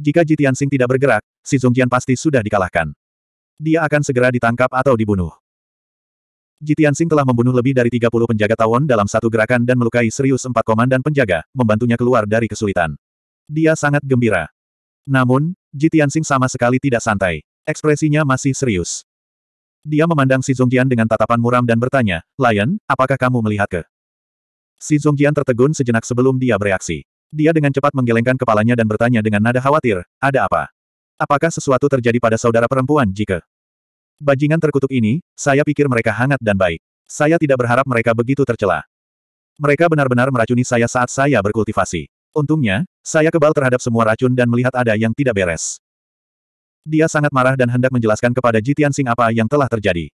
Jika Ji Tianxing tidak bergerak, si Zongjian pasti sudah dikalahkan. Dia akan segera ditangkap atau dibunuh. Ji Tianxing telah membunuh lebih dari 30 penjaga tawon dalam satu gerakan dan melukai serius empat komandan penjaga, membantunya keluar dari kesulitan. Dia sangat gembira. Namun, Ji Tianxing sama sekali tidak santai. Ekspresinya masih serius. Dia memandang Si Zongjian dengan tatapan muram dan bertanya, Lion, apakah kamu melihat ke? Si Zongjian tertegun sejenak sebelum dia bereaksi. Dia dengan cepat menggelengkan kepalanya dan bertanya dengan nada khawatir, ada apa? Apakah sesuatu terjadi pada saudara perempuan jika bajingan terkutuk ini, saya pikir mereka hangat dan baik. Saya tidak berharap mereka begitu tercela. Mereka benar-benar meracuni saya saat saya berkultivasi. Untungnya, saya kebal terhadap semua racun dan melihat ada yang tidak beres. Dia sangat marah dan hendak menjelaskan kepada Jitian Sing apa yang telah terjadi.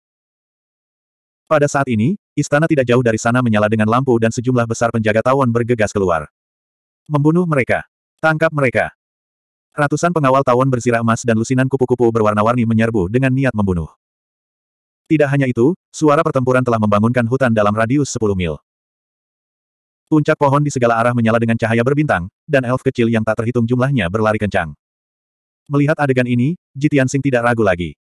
Pada saat ini, istana tidak jauh dari sana menyala dengan lampu dan sejumlah besar penjaga tawon bergegas keluar. Membunuh mereka. Tangkap mereka. Ratusan pengawal tawon bersirah emas dan lusinan kupu-kupu berwarna-warni menyerbu dengan niat membunuh. Tidak hanya itu, suara pertempuran telah membangunkan hutan dalam radius 10 mil. Puncak pohon di segala arah menyala dengan cahaya berbintang, dan elf kecil yang tak terhitung jumlahnya berlari kencang. Melihat adegan ini, Jitian Sing tidak ragu lagi.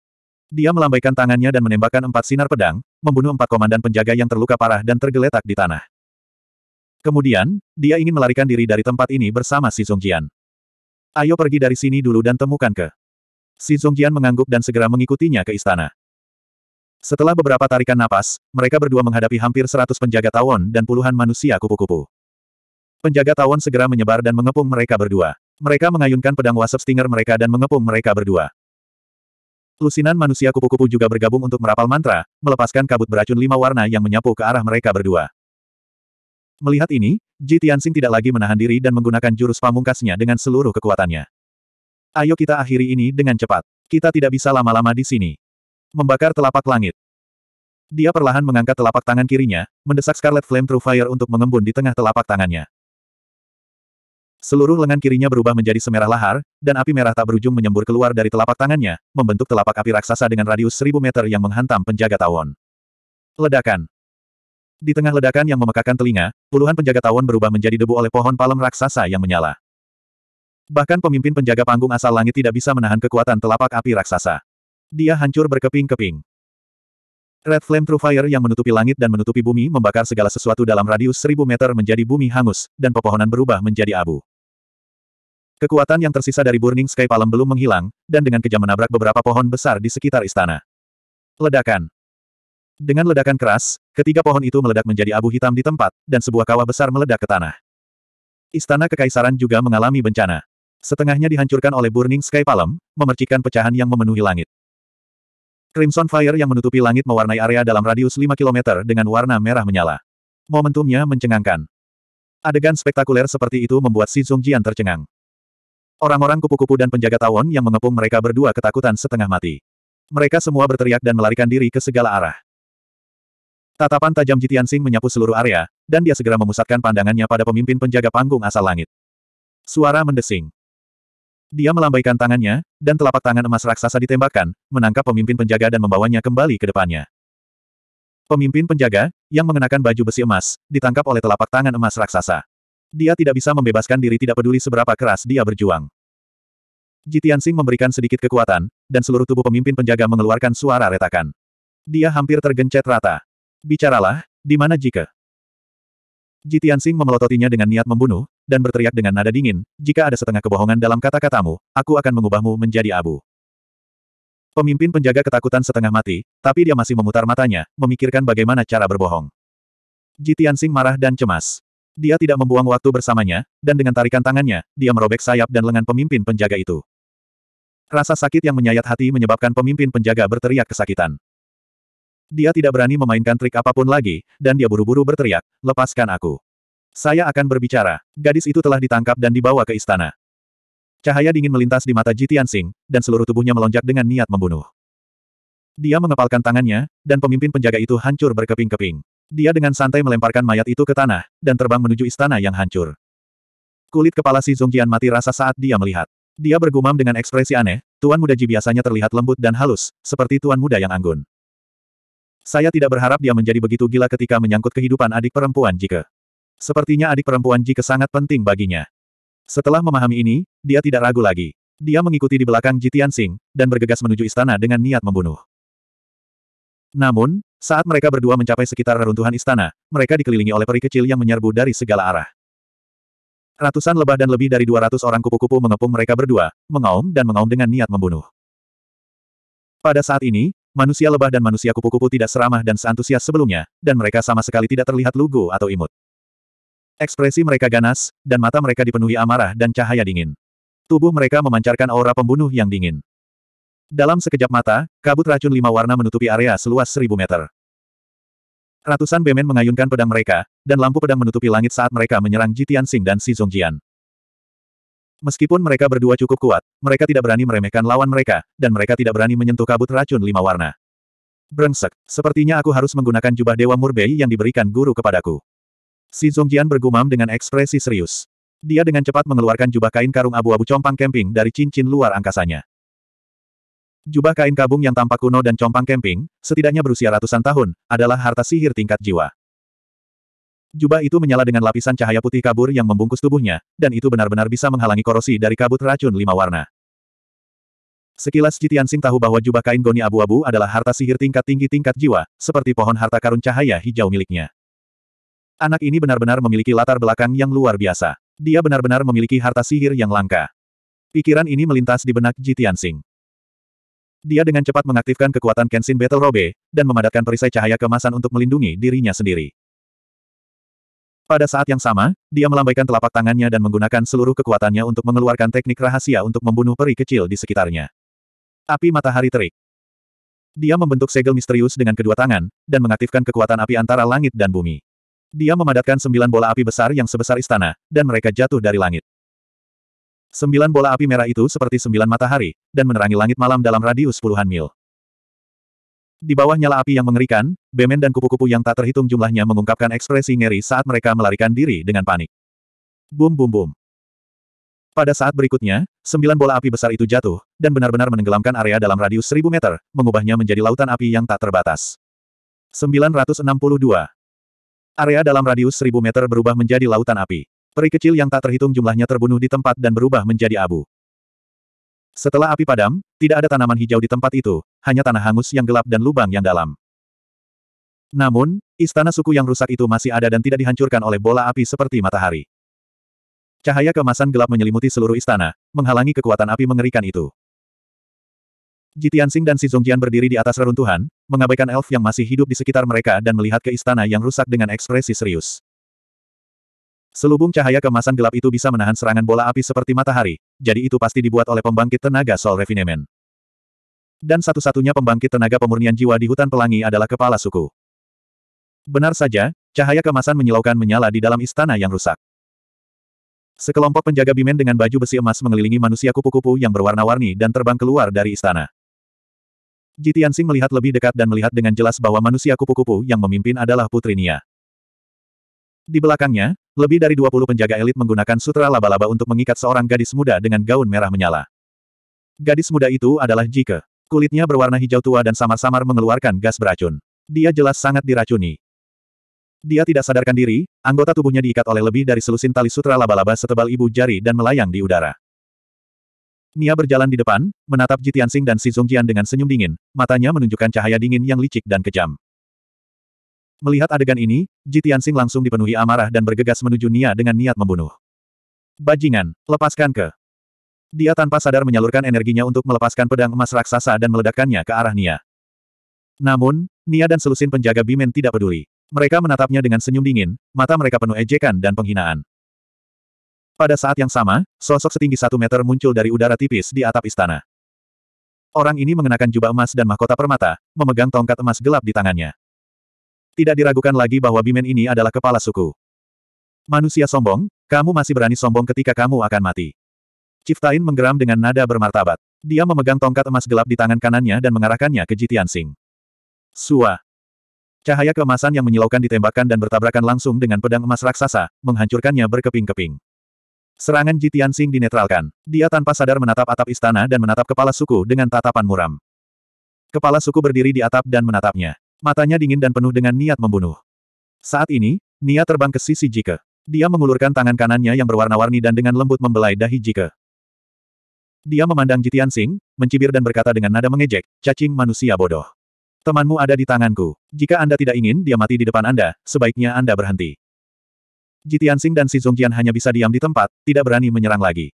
Dia melambaikan tangannya dan menembakkan empat sinar pedang, membunuh empat komandan penjaga yang terluka parah dan tergeletak di tanah. Kemudian, dia ingin melarikan diri dari tempat ini bersama Si Zongjian. Ayo pergi dari sini dulu dan temukan ke. Si Zongjian mengangguk dan segera mengikutinya ke istana. Setelah beberapa tarikan napas, mereka berdua menghadapi hampir seratus penjaga tawon dan puluhan manusia kupu-kupu. Penjaga tawon segera menyebar dan mengepung mereka berdua. Mereka mengayunkan pedang wasap stinger mereka dan mengepung mereka berdua. Lusinan manusia kupu-kupu juga bergabung untuk merapal mantra, melepaskan kabut beracun lima warna yang menyapu ke arah mereka berdua. Melihat ini, Ji Tianxing tidak lagi menahan diri dan menggunakan jurus pamungkasnya dengan seluruh kekuatannya. Ayo kita akhiri ini dengan cepat. Kita tidak bisa lama-lama di sini. Membakar telapak langit. Dia perlahan mengangkat telapak tangan kirinya, mendesak Scarlet Flame True Fire untuk mengembun di tengah telapak tangannya. Seluruh lengan kirinya berubah menjadi semerah lahar, dan api merah tak berujung menyembur keluar dari telapak tangannya, membentuk telapak api raksasa dengan radius seribu meter yang menghantam penjaga tawon. Ledakan. Di tengah ledakan yang memekakan telinga, puluhan penjaga tawon berubah menjadi debu oleh pohon palem raksasa yang menyala. Bahkan pemimpin penjaga panggung asal langit tidak bisa menahan kekuatan telapak api raksasa. Dia hancur berkeping-keping. Red Flame True Fire yang menutupi langit dan menutupi bumi membakar segala sesuatu dalam radius seribu meter menjadi bumi hangus, dan pepohonan berubah menjadi abu. Kekuatan yang tersisa dari Burning Sky Palem belum menghilang, dan dengan kejam menabrak beberapa pohon besar di sekitar istana. Ledakan. Dengan ledakan keras, ketiga pohon itu meledak menjadi abu hitam di tempat, dan sebuah kawah besar meledak ke tanah. Istana Kekaisaran juga mengalami bencana. Setengahnya dihancurkan oleh Burning Sky Palm, memercikkan pecahan yang memenuhi langit. Crimson Fire yang menutupi langit mewarnai area dalam radius 5 km dengan warna merah menyala. Momentumnya mencengangkan. Adegan spektakuler seperti itu membuat Si Zongjian tercengang. Orang-orang kupu-kupu dan penjaga tawon yang mengepung mereka berdua ketakutan setengah mati. Mereka semua berteriak dan melarikan diri ke segala arah. Tatapan tajam Jitian Sing menyapu seluruh area, dan dia segera memusatkan pandangannya pada pemimpin penjaga panggung asal langit. Suara mendesing. Dia melambaikan tangannya, dan telapak tangan emas raksasa ditembakkan, menangkap pemimpin penjaga dan membawanya kembali ke depannya. Pemimpin penjaga, yang mengenakan baju besi emas, ditangkap oleh telapak tangan emas raksasa. Dia tidak bisa membebaskan diri tidak peduli seberapa keras dia berjuang. Jitian Sing memberikan sedikit kekuatan, dan seluruh tubuh pemimpin penjaga mengeluarkan suara retakan. Dia hampir tergencet rata. Bicaralah, di mana jika? Jitian Sing memelototinya dengan niat membunuh, dan berteriak dengan nada dingin, jika ada setengah kebohongan dalam kata-katamu, aku akan mengubahmu menjadi abu. Pemimpin penjaga ketakutan setengah mati, tapi dia masih memutar matanya, memikirkan bagaimana cara berbohong. Jitian Sing marah dan cemas. Dia tidak membuang waktu bersamanya, dan dengan tarikan tangannya, dia merobek sayap dan lengan pemimpin penjaga itu. Rasa sakit yang menyayat hati menyebabkan pemimpin penjaga berteriak kesakitan. Dia tidak berani memainkan trik apapun lagi, dan dia buru-buru berteriak, lepaskan aku. Saya akan berbicara. Gadis itu telah ditangkap dan dibawa ke istana. Cahaya dingin melintas di mata Jitian Sing, dan seluruh tubuhnya melonjak dengan niat membunuh. Dia mengepalkan tangannya, dan pemimpin penjaga itu hancur berkeping-keping. Dia dengan santai melemparkan mayat itu ke tanah, dan terbang menuju istana yang hancur. Kulit kepala si Zongjian mati rasa saat dia melihat. Dia bergumam dengan ekspresi aneh, Tuan Muda Ji biasanya terlihat lembut dan halus, seperti Tuan Muda yang anggun. Saya tidak berharap dia menjadi begitu gila ketika menyangkut kehidupan adik perempuan Jike. Sepertinya adik perempuan Jike sangat penting baginya. Setelah memahami ini, dia tidak ragu lagi. Dia mengikuti di belakang Jitian Sing, dan bergegas menuju istana dengan niat membunuh. Namun, saat mereka berdua mencapai sekitar reruntuhan istana, mereka dikelilingi oleh peri kecil yang menyerbu dari segala arah. Ratusan lebah dan lebih dari 200 orang kupu-kupu mengepung mereka berdua, mengaum dan mengaum dengan niat membunuh. Pada saat ini, Manusia lebah dan manusia kupu-kupu tidak seramah dan seantusias sebelumnya, dan mereka sama sekali tidak terlihat lugu atau imut. Ekspresi mereka ganas, dan mata mereka dipenuhi amarah dan cahaya dingin. Tubuh mereka memancarkan aura pembunuh yang dingin. Dalam sekejap mata, kabut racun lima warna menutupi area seluas seribu meter. Ratusan bemen mengayunkan pedang mereka, dan lampu pedang menutupi langit saat mereka menyerang Jitian Sing dan Si Zongjian. Meskipun mereka berdua cukup kuat, mereka tidak berani meremehkan lawan mereka, dan mereka tidak berani menyentuh kabut racun lima warna. Brengsek, sepertinya aku harus menggunakan jubah Dewa Murbei yang diberikan guru kepadaku. Si Zongjian bergumam dengan ekspresi serius. Dia dengan cepat mengeluarkan jubah kain karung abu-abu compang kemping dari cincin luar angkasanya. Jubah kain kabung yang tampak kuno dan compang kemping, setidaknya berusia ratusan tahun, adalah harta sihir tingkat jiwa. Jubah itu menyala dengan lapisan cahaya putih kabur yang membungkus tubuhnya, dan itu benar-benar bisa menghalangi korosi dari kabut racun lima warna. Sekilas Jitian Sing tahu bahwa jubah kain goni abu-abu adalah harta sihir tingkat tinggi tingkat jiwa, seperti pohon harta karun cahaya hijau miliknya. Anak ini benar-benar memiliki latar belakang yang luar biasa. Dia benar-benar memiliki harta sihir yang langka. Pikiran ini melintas di benak Jitian Sing. Dia dengan cepat mengaktifkan kekuatan Kenshin Battle Robe, dan memadatkan perisai cahaya kemasan untuk melindungi dirinya sendiri. Pada saat yang sama, dia melambaikan telapak tangannya dan menggunakan seluruh kekuatannya untuk mengeluarkan teknik rahasia untuk membunuh peri kecil di sekitarnya. Api matahari terik. Dia membentuk segel misterius dengan kedua tangan, dan mengaktifkan kekuatan api antara langit dan bumi. Dia memadatkan sembilan bola api besar yang sebesar istana, dan mereka jatuh dari langit. Sembilan bola api merah itu seperti sembilan matahari, dan menerangi langit malam dalam radius puluhan mil. Di bawah nyala api yang mengerikan, Bemen dan kupu-kupu yang tak terhitung jumlahnya mengungkapkan ekspresi ngeri saat mereka melarikan diri dengan panik. Bum bum bum. Pada saat berikutnya, sembilan bola api besar itu jatuh, dan benar-benar menenggelamkan area dalam radius seribu meter, mengubahnya menjadi lautan api yang tak terbatas. 962. Area dalam radius seribu meter berubah menjadi lautan api. Peri kecil yang tak terhitung jumlahnya terbunuh di tempat dan berubah menjadi abu. Setelah api padam, tidak ada tanaman hijau di tempat itu, hanya tanah hangus yang gelap dan lubang yang dalam. Namun, istana suku yang rusak itu masih ada dan tidak dihancurkan oleh bola api seperti matahari. Cahaya kemasan gelap menyelimuti seluruh istana, menghalangi kekuatan api mengerikan itu. Jitiansing dan Si Zongjian berdiri di atas reruntuhan, mengabaikan elf yang masih hidup di sekitar mereka dan melihat ke istana yang rusak dengan ekspresi serius. Selubung cahaya kemasan gelap itu bisa menahan serangan bola api seperti matahari, jadi itu pasti dibuat oleh pembangkit tenaga sol Refinement. Dan satu-satunya pembangkit tenaga pemurnian jiwa di hutan pelangi adalah kepala suku. Benar saja, cahaya kemasan menyilaukan menyala di dalam istana yang rusak. Sekelompok penjaga bimen dengan baju besi emas mengelilingi manusia kupu-kupu yang berwarna-warni dan terbang keluar dari istana. Jitiansing melihat lebih dekat dan melihat dengan jelas bahwa manusia kupu-kupu yang memimpin adalah Putri Nia. Di belakangnya, lebih dari 20 penjaga elit menggunakan sutra laba-laba untuk mengikat seorang gadis muda dengan gaun merah menyala. Gadis muda itu adalah Jike. Kulitnya berwarna hijau tua dan samar-samar mengeluarkan gas beracun. Dia jelas sangat diracuni. Dia tidak sadarkan diri, anggota tubuhnya diikat oleh lebih dari selusin tali sutra laba-laba setebal ibu jari dan melayang di udara. Nia berjalan di depan, menatap Jitian Sing dan Si Zongjian dengan senyum dingin, matanya menunjukkan cahaya dingin yang licik dan kejam. Melihat adegan ini, Ji Tianxing langsung dipenuhi amarah dan bergegas menuju Nia dengan niat membunuh. Bajingan, lepaskan ke. Dia tanpa sadar menyalurkan energinya untuk melepaskan pedang emas raksasa dan meledakkannya ke arah Nia. Namun, Nia dan selusin penjaga Bimen tidak peduli. Mereka menatapnya dengan senyum dingin, mata mereka penuh ejekan dan penghinaan. Pada saat yang sama, sosok setinggi satu meter muncul dari udara tipis di atap istana. Orang ini mengenakan jubah emas dan mahkota permata, memegang tongkat emas gelap di tangannya. Tidak diragukan lagi bahwa Bimen ini adalah kepala suku. Manusia sombong, kamu masih berani sombong ketika kamu akan mati. Ciptain menggeram dengan nada bermartabat. Dia memegang tongkat emas gelap di tangan kanannya dan mengarahkannya ke Jitian Sing. Sua. Cahaya keemasan yang menyilaukan ditembakkan dan bertabrakan langsung dengan pedang emas raksasa, menghancurkannya berkeping-keping. Serangan Jitian Sing dinetralkan. Dia tanpa sadar menatap atap istana dan menatap kepala suku dengan tatapan muram. Kepala suku berdiri di atap dan menatapnya. Matanya dingin dan penuh dengan niat membunuh. Saat ini, Nia terbang ke sisi Jike. Dia mengulurkan tangan kanannya yang berwarna-warni dan dengan lembut membelai dahi Jike. Dia memandang Jitian Sing, mencibir dan berkata dengan nada mengejek, cacing manusia bodoh. Temanmu ada di tanganku. Jika Anda tidak ingin dia mati di depan Anda, sebaiknya Anda berhenti. Jitian Sing dan Si Zongjian hanya bisa diam di tempat, tidak berani menyerang lagi.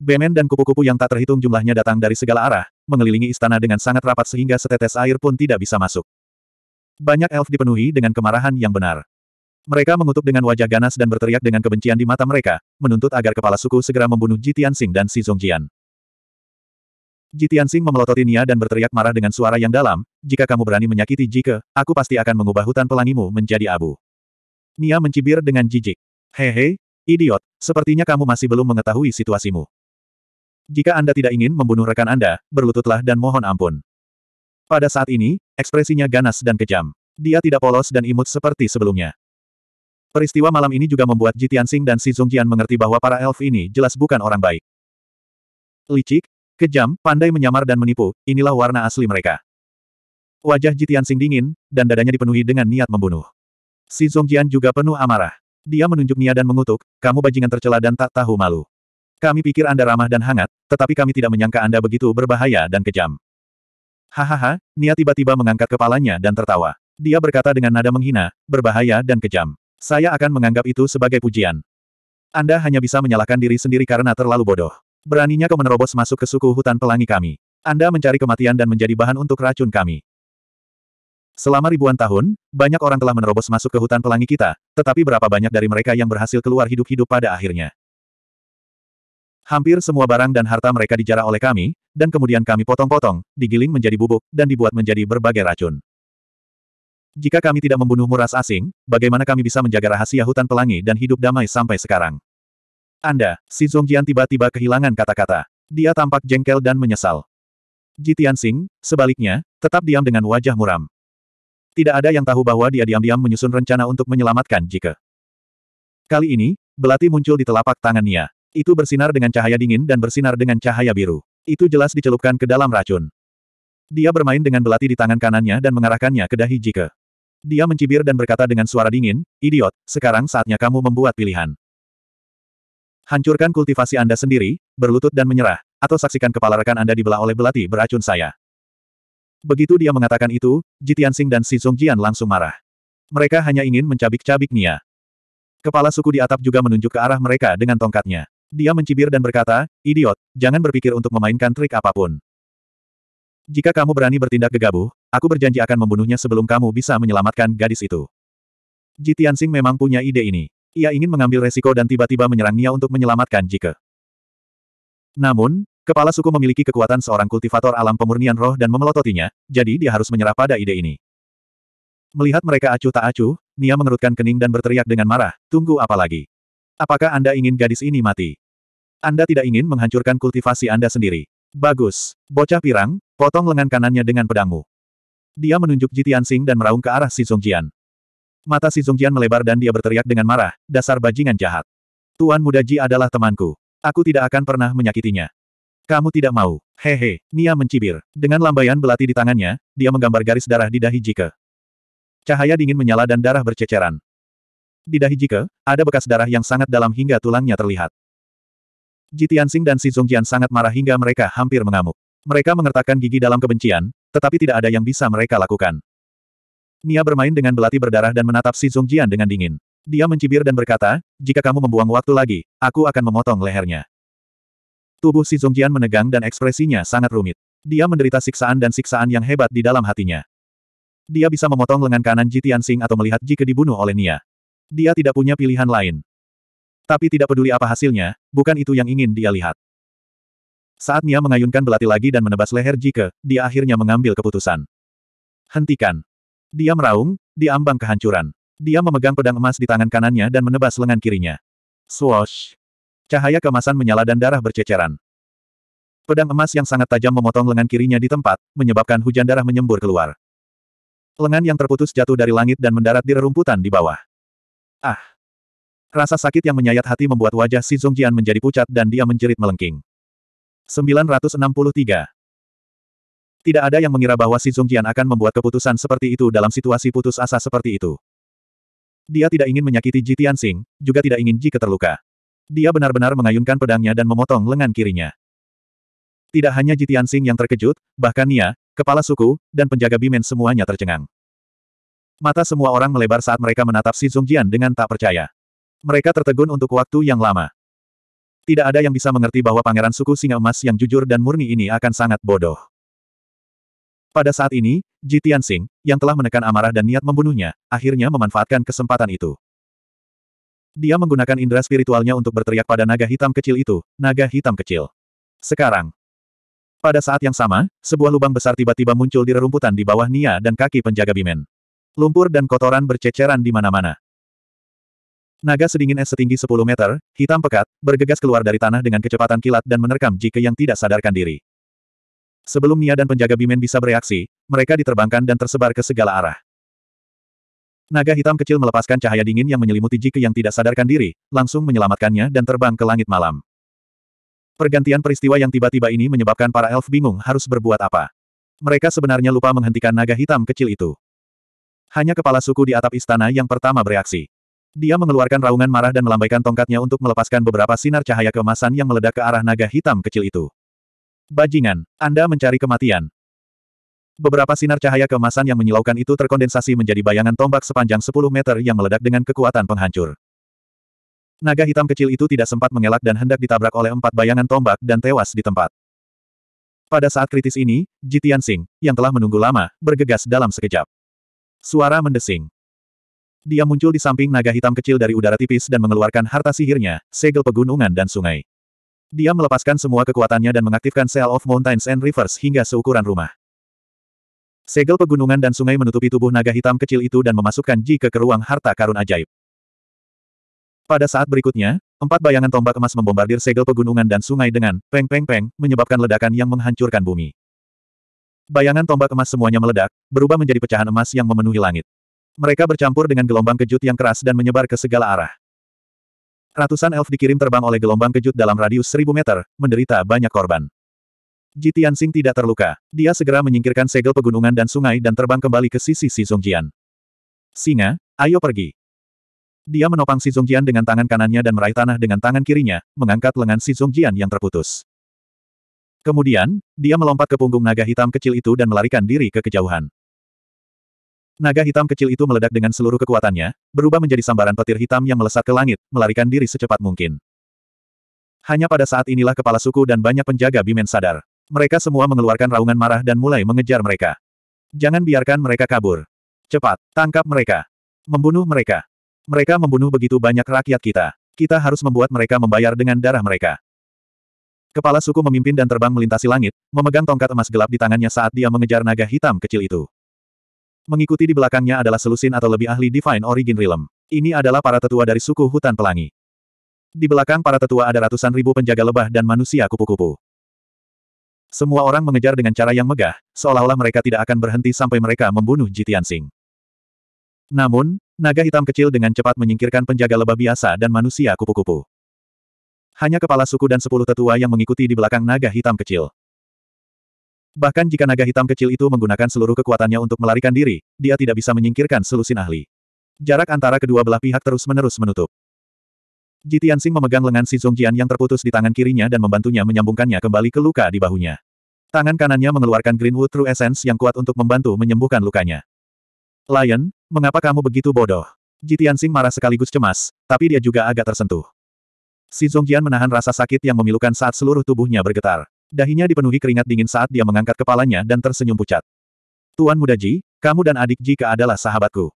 Bemen dan kupu-kupu yang tak terhitung jumlahnya datang dari segala arah, mengelilingi istana dengan sangat rapat sehingga setetes air pun tidak bisa masuk. Banyak elf dipenuhi dengan kemarahan yang benar. Mereka mengutuk dengan wajah ganas dan berteriak dengan kebencian di mata mereka, menuntut agar kepala suku segera membunuh Ji Tianxing dan Si Zongjian. Ji Tianxing memelototi Nia dan berteriak marah dengan suara yang dalam, jika kamu berani menyakiti Ji Jike, aku pasti akan mengubah hutan pelangimu menjadi abu. Nia mencibir dengan jijik. Hehe, idiot, sepertinya kamu masih belum mengetahui situasimu. Jika Anda tidak ingin membunuh rekan Anda, berlututlah dan mohon ampun. Pada saat ini, ekspresinya ganas dan kejam. Dia tidak polos dan imut seperti sebelumnya. Peristiwa malam ini juga membuat Ji Tianxing dan Si Zongjian mengerti bahwa para elf ini jelas bukan orang baik. Licik, kejam, pandai menyamar dan menipu, inilah warna asli mereka. Wajah Ji Tianxing dingin, dan dadanya dipenuhi dengan niat membunuh. Si Zongjian juga penuh amarah. Dia menunjuk Nia dan mengutuk, kamu bajingan tercela dan tak tahu malu. Kami pikir Anda ramah dan hangat, tetapi kami tidak menyangka Anda begitu berbahaya dan kejam. Hahaha, Nia tiba-tiba mengangkat kepalanya dan tertawa. Dia berkata dengan nada menghina, berbahaya dan kejam. Saya akan menganggap itu sebagai pujian. Anda hanya bisa menyalahkan diri sendiri karena terlalu bodoh. Beraninya kau menerobos masuk ke suku hutan pelangi kami. Anda mencari kematian dan menjadi bahan untuk racun kami. Selama ribuan tahun, banyak orang telah menerobos masuk ke hutan pelangi kita, tetapi berapa banyak dari mereka yang berhasil keluar hidup-hidup pada akhirnya? Hampir semua barang dan harta mereka dijarah oleh kami, dan kemudian kami potong-potong, digiling menjadi bubuk, dan dibuat menjadi berbagai racun. Jika kami tidak membunuh Muras asing, bagaimana kami bisa menjaga rahasia hutan pelangi dan hidup damai sampai sekarang? Anda, si Zongjian tiba-tiba kehilangan kata-kata. Dia tampak jengkel dan menyesal. Ji Tianxing, sebaliknya, tetap diam dengan wajah muram. Tidak ada yang tahu bahwa dia diam-diam menyusun rencana untuk menyelamatkan Jike. Kali ini, belati muncul di telapak tangannya. Itu bersinar dengan cahaya dingin dan bersinar dengan cahaya biru. Itu jelas dicelupkan ke dalam racun. Dia bermain dengan belati di tangan kanannya dan mengarahkannya ke dahi Jike. Dia mencibir dan berkata dengan suara dingin, Idiot, sekarang saatnya kamu membuat pilihan. Hancurkan kultivasi Anda sendiri, berlutut dan menyerah, atau saksikan kepala rekan Anda dibelah oleh belati beracun saya. Begitu dia mengatakan itu, Sing dan Si Zongjian langsung marah. Mereka hanya ingin mencabik-cabik Nia. Kepala suku di atap juga menunjuk ke arah mereka dengan tongkatnya. Dia mencibir dan berkata, idiot, jangan berpikir untuk memainkan trik apapun. Jika kamu berani bertindak gegabah, aku berjanji akan membunuhnya sebelum kamu bisa menyelamatkan gadis itu. Ji Tianxing memang punya ide ini. Ia ingin mengambil resiko dan tiba-tiba menyerang Nia untuk menyelamatkan Jike. Namun, kepala suku memiliki kekuatan seorang kultivator alam pemurnian roh dan memelototinya, jadi dia harus menyerah pada ide ini. Melihat mereka acuh tak acuh, Nia mengerutkan kening dan berteriak dengan marah, tunggu apa lagi? Apakah Anda ingin gadis ini mati? Anda tidak ingin menghancurkan kultivasi Anda sendiri. Bagus. Bocah pirang, potong lengan kanannya dengan pedangmu. Dia menunjuk Jitian Sing dan meraung ke arah Si Zongjian. Mata Si Zongjian melebar dan dia berteriak dengan marah, dasar bajingan jahat. Tuan muda Ji adalah temanku. Aku tidak akan pernah menyakitinya. Kamu tidak mau. Hehe, Nia mencibir. Dengan lambaian belati di tangannya, dia menggambar garis darah di dahi Jike. Cahaya dingin menyala dan darah berceceran. Di dahi Jike, ada bekas darah yang sangat dalam hingga tulangnya terlihat. Ji Tianxing dan Si Zhongjian sangat marah hingga mereka hampir mengamuk. Mereka mengertakkan gigi dalam kebencian, tetapi tidak ada yang bisa mereka lakukan. Nia bermain dengan belati berdarah dan menatap Si Zhongjian dengan dingin. Dia mencibir dan berkata, jika kamu membuang waktu lagi, aku akan memotong lehernya. Tubuh Si Zhongjian menegang dan ekspresinya sangat rumit. Dia menderita siksaan dan siksaan yang hebat di dalam hatinya. Dia bisa memotong lengan kanan Ji Tianxing atau melihat Ji dibunuh oleh Nia. Dia tidak punya pilihan lain. Tapi tidak peduli apa hasilnya, bukan itu yang ingin dia lihat. Saat Mia mengayunkan belati lagi dan menebas leher Jike, dia akhirnya mengambil keputusan. Hentikan. Dia meraung, diambang kehancuran. Dia memegang pedang emas di tangan kanannya dan menebas lengan kirinya. Swoosh. Cahaya kemasan menyala dan darah berceceran. Pedang emas yang sangat tajam memotong lengan kirinya di tempat, menyebabkan hujan darah menyembur keluar. Lengan yang terputus jatuh dari langit dan mendarat di rerumputan di bawah. Ah! Rasa sakit yang menyayat hati membuat wajah si Zongjian menjadi pucat dan dia menjerit melengking. 963. Tidak ada yang mengira bahwa si Zongjian akan membuat keputusan seperti itu dalam situasi putus asa seperti itu. Dia tidak ingin menyakiti Ji Tianxing, juga tidak ingin Ji keterluka. Dia benar-benar mengayunkan pedangnya dan memotong lengan kirinya. Tidak hanya Ji Tianxing yang terkejut, bahkan Nia, kepala suku, dan penjaga Bimen semuanya tercengang. Mata semua orang melebar saat mereka menatap si Zongjian dengan tak percaya. Mereka tertegun untuk waktu yang lama. Tidak ada yang bisa mengerti bahwa pangeran suku singa emas yang jujur dan murni ini akan sangat bodoh. Pada saat ini, Jitian Tianxing, yang telah menekan amarah dan niat membunuhnya, akhirnya memanfaatkan kesempatan itu. Dia menggunakan indera spiritualnya untuk berteriak pada naga hitam kecil itu, naga hitam kecil. Sekarang. Pada saat yang sama, sebuah lubang besar tiba-tiba muncul di rerumputan di bawah Nia dan kaki penjaga Bimen. Lumpur dan kotoran berceceran di mana-mana. Naga sedingin es setinggi 10 meter, hitam pekat, bergegas keluar dari tanah dengan kecepatan kilat dan menerkam Jike yang tidak sadarkan diri. Sebelum Nia dan penjaga Bimen bisa bereaksi, mereka diterbangkan dan tersebar ke segala arah. Naga hitam kecil melepaskan cahaya dingin yang menyelimuti Jike yang tidak sadarkan diri, langsung menyelamatkannya dan terbang ke langit malam. Pergantian peristiwa yang tiba-tiba ini menyebabkan para elf bingung harus berbuat apa. Mereka sebenarnya lupa menghentikan naga hitam kecil itu. Hanya kepala suku di atap istana yang pertama bereaksi. Dia mengeluarkan raungan marah dan melambaikan tongkatnya untuk melepaskan beberapa sinar cahaya kemasan yang meledak ke arah naga hitam kecil itu. Bajingan, Anda mencari kematian. Beberapa sinar cahaya kemasan yang menyilaukan itu terkondensasi menjadi bayangan tombak sepanjang 10 meter yang meledak dengan kekuatan penghancur. Naga hitam kecil itu tidak sempat mengelak dan hendak ditabrak oleh empat bayangan tombak dan tewas di tempat. Pada saat kritis ini, Jitian Singh yang telah menunggu lama, bergegas dalam sekejap. Suara mendesing. Dia muncul di samping naga hitam kecil dari udara tipis dan mengeluarkan harta sihirnya, segel pegunungan dan sungai. Dia melepaskan semua kekuatannya dan mengaktifkan Seal of Mountains and Rivers hingga seukuran rumah. Segel pegunungan dan sungai menutupi tubuh naga hitam kecil itu dan memasukkan Ji ke keruang harta karun ajaib. Pada saat berikutnya, empat bayangan tombak emas membombardir segel pegunungan dan sungai dengan peng-peng-peng, menyebabkan ledakan yang menghancurkan bumi. Bayangan tombak emas semuanya meledak, berubah menjadi pecahan emas yang memenuhi langit. Mereka bercampur dengan gelombang kejut yang keras dan menyebar ke segala arah. Ratusan elf dikirim terbang oleh gelombang kejut dalam radius seribu meter, menderita banyak korban. Jitian Sing tidak terluka. Dia segera menyingkirkan segel pegunungan dan sungai dan terbang kembali ke sisi Si Zongjian. Singa, ayo pergi. Dia menopang Si Zongjian dengan tangan kanannya dan meraih tanah dengan tangan kirinya, mengangkat lengan Si Zongjian yang terputus. Kemudian, dia melompat ke punggung naga hitam kecil itu dan melarikan diri ke kejauhan. Naga hitam kecil itu meledak dengan seluruh kekuatannya, berubah menjadi sambaran petir hitam yang melesat ke langit, melarikan diri secepat mungkin. Hanya pada saat inilah kepala suku dan banyak penjaga Bimen sadar. Mereka semua mengeluarkan raungan marah dan mulai mengejar mereka. Jangan biarkan mereka kabur. Cepat, tangkap mereka. Membunuh mereka. Mereka membunuh begitu banyak rakyat kita. Kita harus membuat mereka membayar dengan darah mereka. Kepala suku memimpin dan terbang melintasi langit, memegang tongkat emas gelap di tangannya saat dia mengejar naga hitam kecil itu. Mengikuti di belakangnya adalah selusin atau lebih ahli Divine Origin Realm. Ini adalah para tetua dari suku hutan pelangi. Di belakang para tetua ada ratusan ribu penjaga lebah dan manusia kupu-kupu. Semua orang mengejar dengan cara yang megah, seolah-olah mereka tidak akan berhenti sampai mereka membunuh Jitian Sing. Namun, naga hitam kecil dengan cepat menyingkirkan penjaga lebah biasa dan manusia kupu-kupu. Hanya kepala suku dan sepuluh tetua yang mengikuti di belakang naga hitam kecil. Bahkan jika naga hitam kecil itu menggunakan seluruh kekuatannya untuk melarikan diri, dia tidak bisa menyingkirkan selusin ahli. Jarak antara kedua belah pihak terus-menerus menutup. Ji Tianxing memegang lengan Si Zongjian yang terputus di tangan kirinya dan membantunya menyambungkannya kembali ke luka di bahunya. Tangan kanannya mengeluarkan Greenwood True Essence yang kuat untuk membantu menyembuhkan lukanya. Lion, mengapa kamu begitu bodoh? Ji Tianxing marah sekaligus cemas, tapi dia juga agak tersentuh. Si Zongjian menahan rasa sakit yang memilukan saat seluruh tubuhnya bergetar. Dahinya dipenuhi keringat dingin saat dia mengangkat kepalanya dan tersenyum pucat. Tuan Muda Ji, kamu dan adik Jika adalah sahabatku.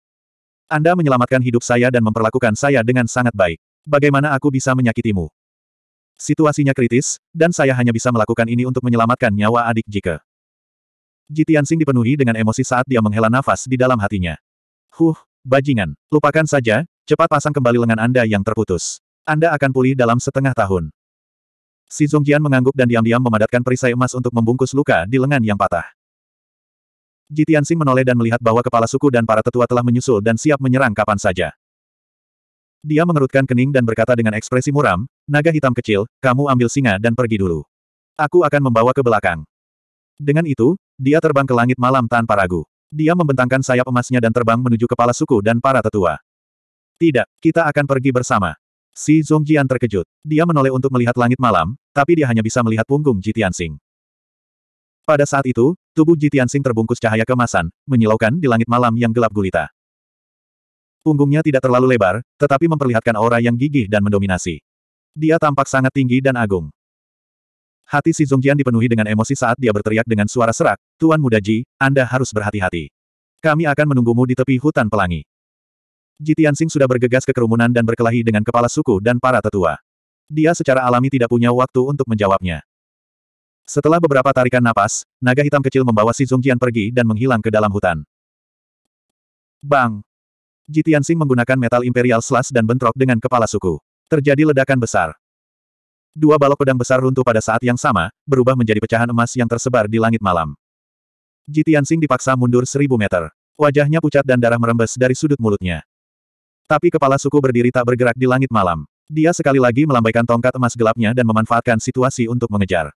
Anda menyelamatkan hidup saya dan memperlakukan saya dengan sangat baik. Bagaimana aku bisa menyakitimu? Situasinya kritis, dan saya hanya bisa melakukan ini untuk menyelamatkan nyawa adik Jika. Ji Tianxing dipenuhi dengan emosi saat dia menghela nafas di dalam hatinya. Huh, bajingan, lupakan saja, cepat pasang kembali lengan Anda yang terputus. Anda akan pulih dalam setengah tahun. Si Zongjian mengangguk dan diam-diam memadatkan perisai emas untuk membungkus luka di lengan yang patah. Jitiansing menoleh dan melihat bahwa kepala suku dan para tetua telah menyusul dan siap menyerang kapan saja. Dia mengerutkan kening dan berkata dengan ekspresi muram, naga hitam kecil, kamu ambil singa dan pergi dulu. Aku akan membawa ke belakang. Dengan itu, dia terbang ke langit malam tanpa ragu. Dia membentangkan sayap emasnya dan terbang menuju kepala suku dan para tetua. Tidak, kita akan pergi bersama. Si Zongjian terkejut. Dia menoleh untuk melihat langit malam, tapi dia hanya bisa melihat punggung Ji Pada saat itu, tubuh Ji terbungkus cahaya kemasan, menyilaukan di langit malam yang gelap gulita. Punggungnya tidak terlalu lebar, tetapi memperlihatkan aura yang gigih dan mendominasi. Dia tampak sangat tinggi dan agung. Hati si Zongjian dipenuhi dengan emosi saat dia berteriak dengan suara serak, Tuan Muda Ji, Anda harus berhati-hati. Kami akan menunggumu di tepi hutan pelangi. Jitiansing sudah bergegas ke kerumunan dan berkelahi dengan kepala suku dan para tetua. Dia secara alami tidak punya waktu untuk menjawabnya. Setelah beberapa tarikan napas, naga hitam kecil membawa si Zongjian pergi dan menghilang ke dalam hutan. Bang! Jitiansing menggunakan metal imperial slash dan bentrok dengan kepala suku. Terjadi ledakan besar. Dua balok pedang besar runtuh pada saat yang sama, berubah menjadi pecahan emas yang tersebar di langit malam. Jitiansing dipaksa mundur seribu meter. Wajahnya pucat dan darah merembes dari sudut mulutnya. Tapi kepala suku berdiri tak bergerak di langit malam. Dia sekali lagi melambaikan tongkat emas gelapnya dan memanfaatkan situasi untuk mengejar.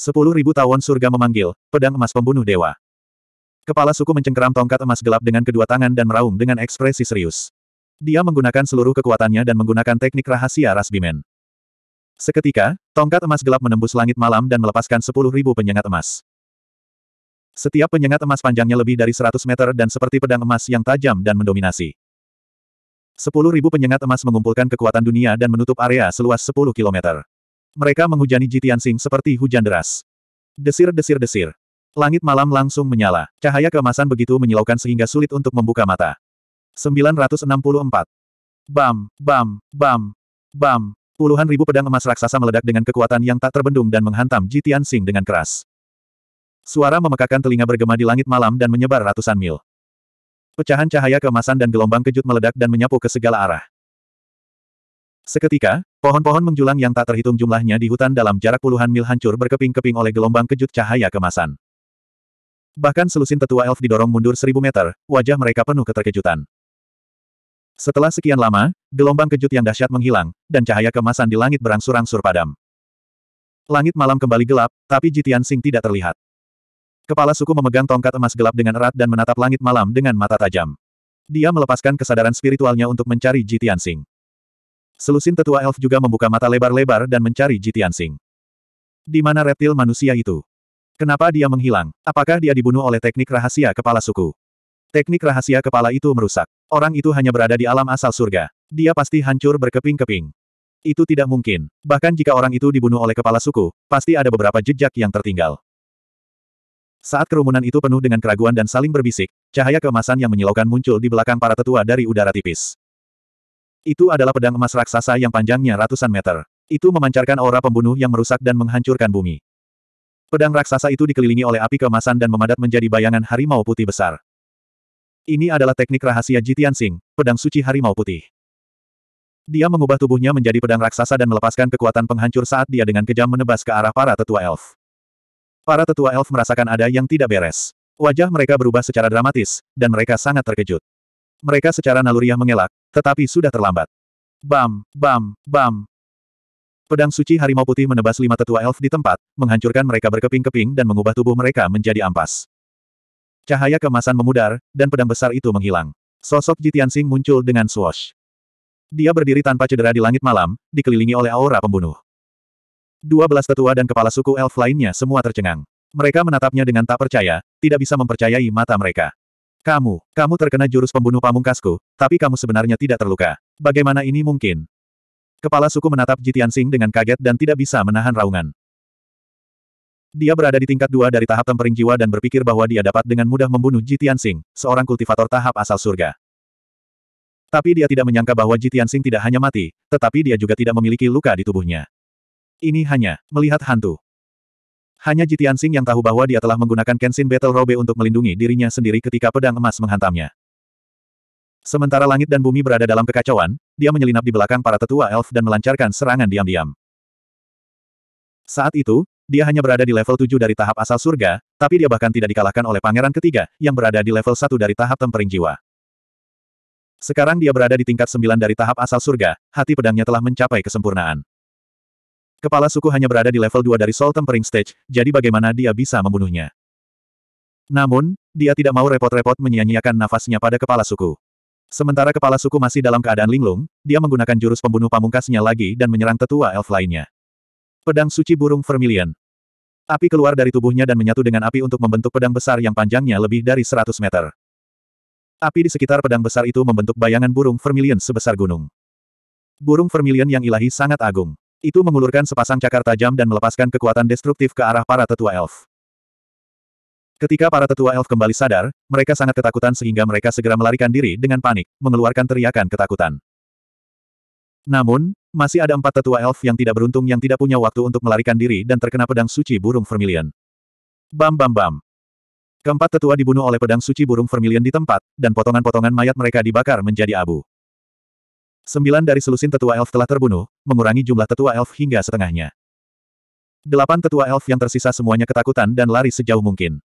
Sepuluh ribu tawon surga memanggil, pedang emas pembunuh dewa. Kepala suku mencengkeram tongkat emas gelap dengan kedua tangan dan meraung dengan ekspresi serius. Dia menggunakan seluruh kekuatannya dan menggunakan teknik rahasia Rasbimen. Seketika, tongkat emas gelap menembus langit malam dan melepaskan sepuluh ribu penyengat emas. Setiap penyengat emas panjangnya lebih dari seratus meter dan seperti pedang emas yang tajam dan mendominasi. Sepuluh ribu penyengat emas mengumpulkan kekuatan dunia dan menutup area seluas 10 kilometer. Mereka menghujani Jitian Sing seperti hujan deras. Desir-desir-desir. Langit malam langsung menyala. Cahaya keemasan begitu menyilaukan sehingga sulit untuk membuka mata. 964. Bam, bam, bam, bam. Puluhan ribu pedang emas raksasa meledak dengan kekuatan yang tak terbendung dan menghantam Jitian Sing dengan keras. Suara memekakan telinga bergema di langit malam dan menyebar ratusan mil. Pecahan cahaya kemasan dan gelombang kejut meledak dan menyapu ke segala arah. Seketika, pohon-pohon menjulang yang tak terhitung jumlahnya di hutan dalam jarak puluhan mil hancur berkeping-keping oleh gelombang kejut cahaya kemasan. Bahkan selusin tetua elf didorong mundur seribu meter, wajah mereka penuh keterkejutan. Setelah sekian lama, gelombang kejut yang dahsyat menghilang, dan cahaya kemasan di langit berangsur-angsur padam. Langit malam kembali gelap, tapi Jitian Sing tidak terlihat. Kepala suku memegang tongkat emas gelap dengan erat dan menatap langit malam dengan mata tajam. Dia melepaskan kesadaran spiritualnya untuk mencari Jitian Singh. Selusin tetua elf juga membuka mata lebar-lebar dan mencari Jitian Singh. Di mana reptil manusia itu? Kenapa dia menghilang? Apakah dia dibunuh oleh teknik rahasia kepala suku? Teknik rahasia kepala itu merusak. Orang itu hanya berada di alam asal surga. Dia pasti hancur berkeping-keping. Itu tidak mungkin. Bahkan jika orang itu dibunuh oleh kepala suku, pasti ada beberapa jejak yang tertinggal. Saat kerumunan itu penuh dengan keraguan dan saling berbisik, cahaya kemasan yang menyilaukan muncul di belakang para tetua dari udara tipis. Itu adalah pedang emas raksasa yang panjangnya ratusan meter. Itu memancarkan aura pembunuh yang merusak dan menghancurkan bumi. Pedang raksasa itu dikelilingi oleh api kemasan dan memadat menjadi bayangan harimau putih besar. Ini adalah teknik rahasia Jitian Sing, pedang suci harimau putih. Dia mengubah tubuhnya menjadi pedang raksasa dan melepaskan kekuatan penghancur saat dia dengan kejam menebas ke arah para tetua elf. Para tetua elf merasakan ada yang tidak beres. Wajah mereka berubah secara dramatis, dan mereka sangat terkejut. Mereka secara naluriah mengelak, tetapi sudah terlambat. Bam, bam, bam. Pedang suci harimau putih menebas lima tetua elf di tempat, menghancurkan mereka berkeping-keping dan mengubah tubuh mereka menjadi ampas. Cahaya kemasan memudar, dan pedang besar itu menghilang. Sosok Jitian Singh muncul dengan swash. Dia berdiri tanpa cedera di langit malam, dikelilingi oleh aura pembunuh. Dua belas tetua dan kepala suku elf lainnya semua tercengang. Mereka menatapnya dengan tak percaya, tidak bisa mempercayai mata mereka. Kamu, kamu terkena jurus pembunuh pamungkasku, tapi kamu sebenarnya tidak terluka. Bagaimana ini mungkin? Kepala suku menatap Jitian Sing dengan kaget dan tidak bisa menahan raungan. Dia berada di tingkat dua dari tahap tempering jiwa dan berpikir bahwa dia dapat dengan mudah membunuh Jitian Sing, seorang kultivator tahap asal surga. Tapi dia tidak menyangka bahwa Jitian Sing tidak hanya mati, tetapi dia juga tidak memiliki luka di tubuhnya. Ini hanya melihat hantu. Hanya Jitian Sing yang tahu bahwa dia telah menggunakan Kenshin Battle Robe untuk melindungi dirinya sendiri ketika pedang emas menghantamnya. Sementara langit dan bumi berada dalam kekacauan, dia menyelinap di belakang para tetua elf dan melancarkan serangan diam-diam. Saat itu, dia hanya berada di level 7 dari tahap asal surga, tapi dia bahkan tidak dikalahkan oleh pangeran ketiga, yang berada di level 1 dari tahap tempering jiwa. Sekarang dia berada di tingkat 9 dari tahap asal surga, hati pedangnya telah mencapai kesempurnaan. Kepala suku hanya berada di level 2 dari Soul Tempering Stage, jadi bagaimana dia bisa membunuhnya? Namun, dia tidak mau repot-repot menyia-nyiakan nafasnya pada kepala suku. Sementara kepala suku masih dalam keadaan linglung, dia menggunakan jurus pembunuh pamungkasnya lagi dan menyerang tetua elf lainnya. Pedang suci burung vermilion. Api keluar dari tubuhnya dan menyatu dengan api untuk membentuk pedang besar yang panjangnya lebih dari 100 meter. Api di sekitar pedang besar itu membentuk bayangan burung vermilion sebesar gunung. Burung vermilion yang ilahi sangat agung. Itu mengulurkan sepasang cakar tajam dan melepaskan kekuatan destruktif ke arah para tetua elf. Ketika para tetua elf kembali sadar, mereka sangat ketakutan sehingga mereka segera melarikan diri dengan panik, mengeluarkan teriakan ketakutan. Namun, masih ada empat tetua elf yang tidak beruntung yang tidak punya waktu untuk melarikan diri dan terkena pedang suci burung vermilion. Bam bam bam. Keempat tetua dibunuh oleh pedang suci burung vermilion di tempat, dan potongan-potongan mayat mereka dibakar menjadi abu. Sembilan dari selusin tetua elf telah terbunuh, mengurangi jumlah tetua elf hingga setengahnya. Delapan tetua elf yang tersisa semuanya ketakutan dan lari sejauh mungkin.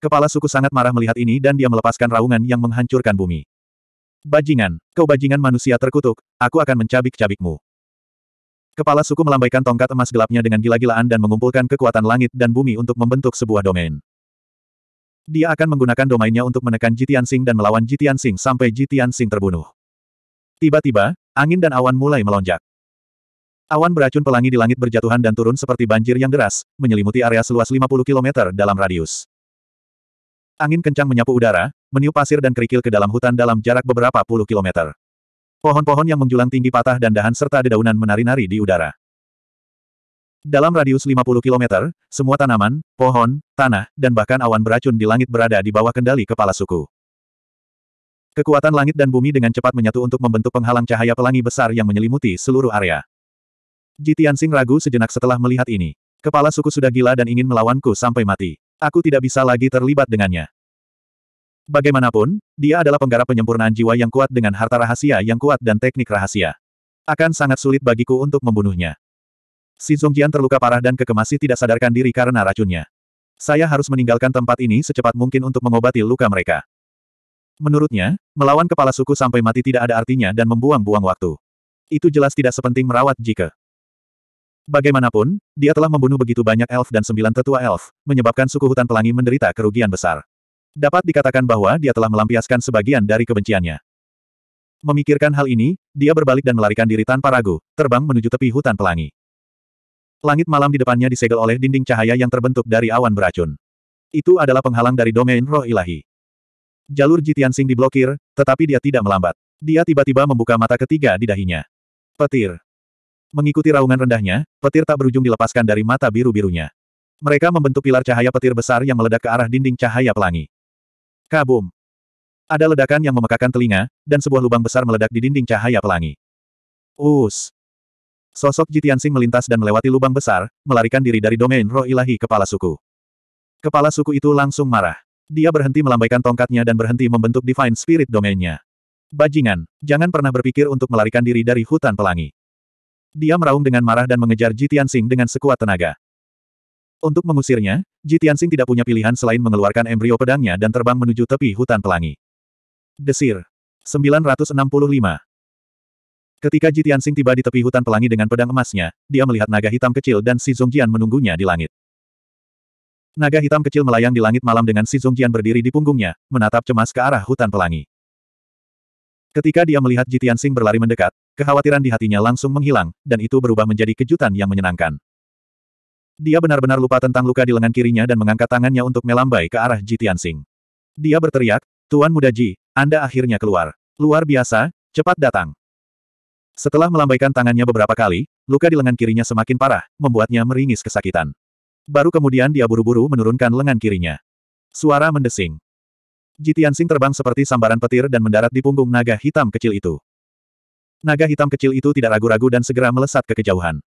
Kepala suku sangat marah melihat ini dan dia melepaskan raungan yang menghancurkan bumi. Bajingan, kau bajingan manusia terkutuk, aku akan mencabik-cabikmu. Kepala suku melambaikan tongkat emas gelapnya dengan gila-gilaan dan mengumpulkan kekuatan langit dan bumi untuk membentuk sebuah domain. Dia akan menggunakan domainnya untuk menekan Jitian Sing dan melawan Jitian Sing sampai Jitian Sing terbunuh. Tiba-tiba, angin dan awan mulai melonjak. Awan beracun pelangi di langit berjatuhan dan turun seperti banjir yang deras, menyelimuti area seluas 50 km dalam radius. Angin kencang menyapu udara, meniup pasir dan kerikil ke dalam hutan dalam jarak beberapa puluh kilometer. Pohon-pohon yang menjulang tinggi patah dan dahan serta dedaunan menari-nari di udara. Dalam radius 50 km, semua tanaman, pohon, tanah, dan bahkan awan beracun di langit berada di bawah kendali kepala suku. Kekuatan langit dan bumi dengan cepat menyatu untuk membentuk penghalang cahaya pelangi besar yang menyelimuti seluruh area. Jitiansing ragu sejenak setelah melihat ini. Kepala suku sudah gila dan ingin melawanku sampai mati. Aku tidak bisa lagi terlibat dengannya. Bagaimanapun, dia adalah penggarap penyempurnaan jiwa yang kuat dengan harta rahasia yang kuat dan teknik rahasia. Akan sangat sulit bagiku untuk membunuhnya. Si Zongjian terluka parah dan kekemasi tidak sadarkan diri karena racunnya. Saya harus meninggalkan tempat ini secepat mungkin untuk mengobati luka mereka. Menurutnya, melawan kepala suku sampai mati tidak ada artinya dan membuang-buang waktu. Itu jelas tidak sepenting merawat jika. Bagaimanapun, dia telah membunuh begitu banyak elf dan sembilan tetua elf, menyebabkan suku hutan pelangi menderita kerugian besar. Dapat dikatakan bahwa dia telah melampiaskan sebagian dari kebenciannya. Memikirkan hal ini, dia berbalik dan melarikan diri tanpa ragu, terbang menuju tepi hutan pelangi. Langit malam di depannya disegel oleh dinding cahaya yang terbentuk dari awan beracun. Itu adalah penghalang dari domain roh ilahi. Jalur Jitian Jitiansing diblokir, tetapi dia tidak melambat. Dia tiba-tiba membuka mata ketiga di dahinya. Petir. Mengikuti raungan rendahnya, petir tak berujung dilepaskan dari mata biru-birunya. Mereka membentuk pilar cahaya petir besar yang meledak ke arah dinding cahaya pelangi. Kabum. Ada ledakan yang memekakan telinga, dan sebuah lubang besar meledak di dinding cahaya pelangi. Us. Sosok Jitian Jitiansing melintas dan melewati lubang besar, melarikan diri dari domain roh ilahi kepala suku. Kepala suku itu langsung marah. Dia berhenti melambaikan tongkatnya dan berhenti membentuk Divine Spirit domain Bajingan, jangan pernah berpikir untuk melarikan diri dari hutan pelangi. Dia meraung dengan marah dan mengejar Jitian Sing dengan sekuat tenaga. Untuk mengusirnya, Jitian Sing tidak punya pilihan selain mengeluarkan embrio pedangnya dan terbang menuju tepi hutan pelangi. Desir. 965. Ketika Jitian Sing tiba di tepi hutan pelangi dengan pedang emasnya, dia melihat naga hitam kecil dan Si Zongjian menunggunya di langit. Naga hitam kecil melayang di langit malam dengan si Zongjian berdiri di punggungnya, menatap cemas ke arah hutan pelangi. Ketika dia melihat Jitian Sing berlari mendekat, kekhawatiran di hatinya langsung menghilang, dan itu berubah menjadi kejutan yang menyenangkan. Dia benar-benar lupa tentang luka di lengan kirinya dan mengangkat tangannya untuk melambai ke arah Jitian Sing. Dia berteriak, Tuan Muda Ji, Anda akhirnya keluar. Luar biasa, cepat datang. Setelah melambaikan tangannya beberapa kali, luka di lengan kirinya semakin parah, membuatnya meringis kesakitan. Baru kemudian dia buru-buru menurunkan lengan kirinya. Suara mendesing. Jitian Sing terbang seperti sambaran petir dan mendarat di punggung naga hitam kecil itu. Naga hitam kecil itu tidak ragu-ragu dan segera melesat ke kejauhan.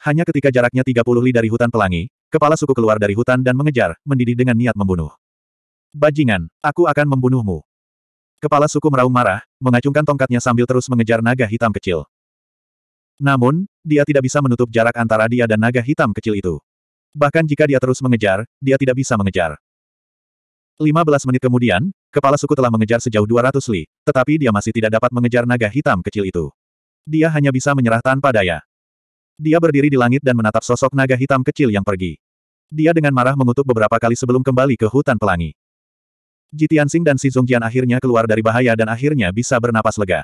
Hanya ketika jaraknya 30 li dari hutan pelangi, kepala suku keluar dari hutan dan mengejar, mendidih dengan niat membunuh. Bajingan, aku akan membunuhmu. Kepala suku meraung marah, mengacungkan tongkatnya sambil terus mengejar naga hitam kecil. Namun, dia tidak bisa menutup jarak antara dia dan naga hitam kecil itu. Bahkan jika dia terus mengejar, dia tidak bisa mengejar. 15 menit kemudian, kepala suku telah mengejar sejauh 200 li, tetapi dia masih tidak dapat mengejar naga hitam kecil itu. Dia hanya bisa menyerah tanpa daya. Dia berdiri di langit dan menatap sosok naga hitam kecil yang pergi. Dia dengan marah mengutuk beberapa kali sebelum kembali ke hutan pelangi. Jitiansing dan Si Zongjian akhirnya keluar dari bahaya dan akhirnya bisa bernapas lega.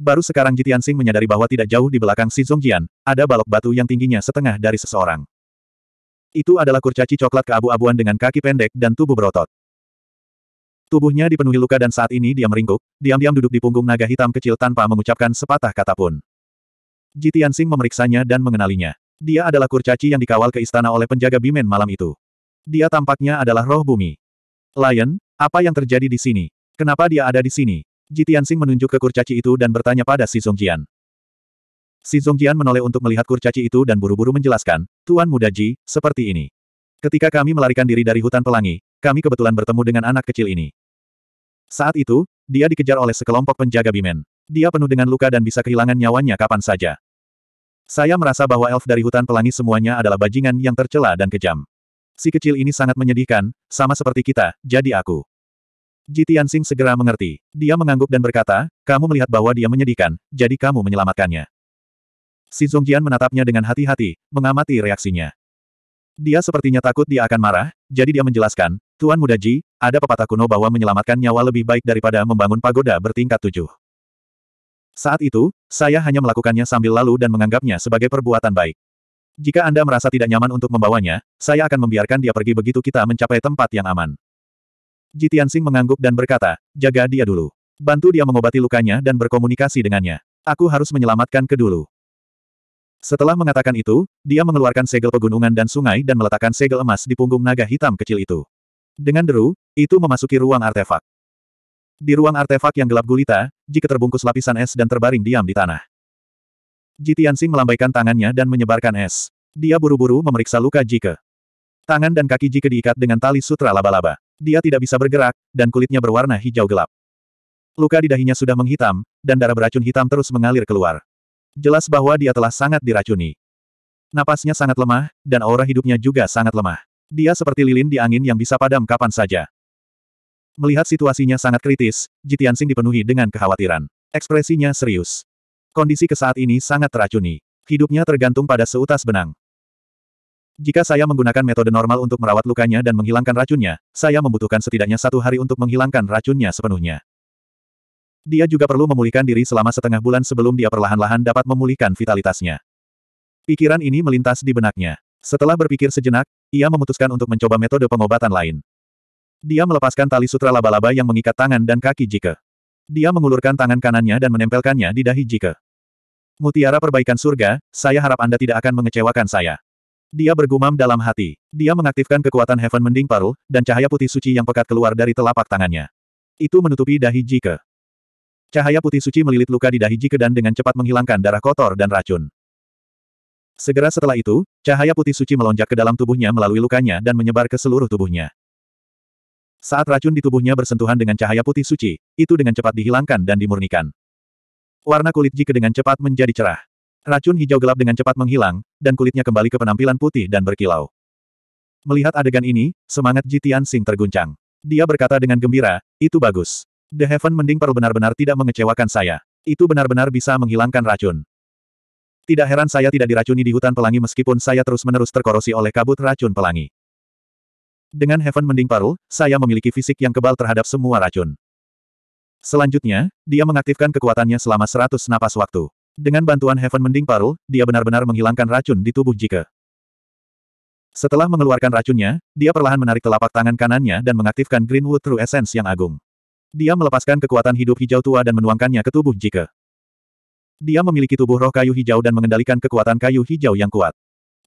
Baru sekarang Jitiansing menyadari bahwa tidak jauh di belakang Si Zongjian, ada balok batu yang tingginya setengah dari seseorang. Itu adalah kurcaci coklat keabu-abuan dengan kaki pendek dan tubuh berotot. Tubuhnya dipenuhi luka dan saat ini dia meringkuk, diam-diam duduk di punggung naga hitam kecil tanpa mengucapkan sepatah kata pun. Jitian memeriksanya dan mengenalinya. Dia adalah kurcaci yang dikawal ke istana oleh penjaga Bimen malam itu. Dia tampaknya adalah roh bumi. Lion, apa yang terjadi di sini? Kenapa dia ada di sini? Jitian menunjuk ke kurcaci itu dan bertanya pada Si Jian. Si Zongjian menoleh untuk melihat kurcaci itu dan buru-buru menjelaskan, Tuan Muda Ji, seperti ini. Ketika kami melarikan diri dari hutan pelangi, kami kebetulan bertemu dengan anak kecil ini. Saat itu, dia dikejar oleh sekelompok penjaga Bimen. Dia penuh dengan luka dan bisa kehilangan nyawanya kapan saja. Saya merasa bahwa elf dari hutan pelangi semuanya adalah bajingan yang tercela dan kejam. Si kecil ini sangat menyedihkan, sama seperti kita, jadi aku. Ji Tianxing segera mengerti. Dia mengangguk dan berkata, kamu melihat bahwa dia menyedihkan, jadi kamu menyelamatkannya. Si Zongjian menatapnya dengan hati-hati, mengamati reaksinya. Dia sepertinya takut dia akan marah, jadi dia menjelaskan, Tuan Muda Ji, ada pepatah kuno bahwa menyelamatkan nyawa lebih baik daripada membangun pagoda bertingkat tujuh. Saat itu, saya hanya melakukannya sambil lalu dan menganggapnya sebagai perbuatan baik. Jika Anda merasa tidak nyaman untuk membawanya, saya akan membiarkan dia pergi begitu kita mencapai tempat yang aman. Ji Tianxing mengangguk dan berkata, jaga dia dulu. Bantu dia mengobati lukanya dan berkomunikasi dengannya. Aku harus menyelamatkan ke dulu. Setelah mengatakan itu, dia mengeluarkan segel pegunungan dan sungai dan meletakkan segel emas di punggung naga hitam kecil itu. Dengan deru, itu memasuki ruang artefak. Di ruang artefak yang gelap gulita, jika terbungkus lapisan es dan terbaring diam di tanah. Ji Tianxing melambaikan tangannya dan menyebarkan es. Dia buru-buru memeriksa luka Jike. Tangan dan kaki Jike diikat dengan tali sutra laba-laba. Dia tidak bisa bergerak, dan kulitnya berwarna hijau gelap. Luka di dahinya sudah menghitam, dan darah beracun hitam terus mengalir keluar. Jelas bahwa dia telah sangat diracuni. Napasnya sangat lemah, dan aura hidupnya juga sangat lemah. Dia seperti lilin di angin yang bisa padam kapan saja. Melihat situasinya sangat kritis, Jitiansing dipenuhi dengan kekhawatiran. Ekspresinya serius. Kondisi ke saat ini sangat teracuni. Hidupnya tergantung pada seutas benang. Jika saya menggunakan metode normal untuk merawat lukanya dan menghilangkan racunnya, saya membutuhkan setidaknya satu hari untuk menghilangkan racunnya sepenuhnya. Dia juga perlu memulihkan diri selama setengah bulan sebelum dia perlahan-lahan dapat memulihkan vitalitasnya. Pikiran ini melintas di benaknya. Setelah berpikir sejenak, ia memutuskan untuk mencoba metode pengobatan lain. Dia melepaskan tali sutra laba-laba yang mengikat tangan dan kaki Jike. Dia mengulurkan tangan kanannya dan menempelkannya di dahi Jike. Mutiara perbaikan surga, saya harap Anda tidak akan mengecewakan saya. Dia bergumam dalam hati. Dia mengaktifkan kekuatan Heaven Mending Paru, dan cahaya putih suci yang pekat keluar dari telapak tangannya. Itu menutupi dahi Jike. Cahaya putih suci melilit luka di dahi Jikedan dengan cepat menghilangkan darah kotor dan racun. Segera setelah itu, cahaya putih suci melonjak ke dalam tubuhnya melalui lukanya dan menyebar ke seluruh tubuhnya. Saat racun di tubuhnya bersentuhan dengan cahaya putih suci, itu dengan cepat dihilangkan dan dimurnikan. Warna kulit Jike dengan cepat menjadi cerah. Racun hijau gelap dengan cepat menghilang, dan kulitnya kembali ke penampilan putih dan berkilau. Melihat adegan ini, semangat Jitian Sing terguncang. Dia berkata dengan gembira, itu bagus. The Heaven Mending Pearl benar-benar tidak mengecewakan saya. Itu benar-benar bisa menghilangkan racun. Tidak heran saya tidak diracuni di hutan pelangi meskipun saya terus-menerus terkorosi oleh kabut racun pelangi. Dengan Heaven Mending Pearl, saya memiliki fisik yang kebal terhadap semua racun. Selanjutnya, dia mengaktifkan kekuatannya selama 100 napas waktu. Dengan bantuan Heaven Mending Pearl, dia benar-benar menghilangkan racun di tubuh Jika. Setelah mengeluarkan racunnya, dia perlahan menarik telapak tangan kanannya dan mengaktifkan Greenwood True Essence yang agung. Dia melepaskan kekuatan hidup hijau tua dan menuangkannya ke tubuh Jike. Dia memiliki tubuh roh kayu hijau dan mengendalikan kekuatan kayu hijau yang kuat.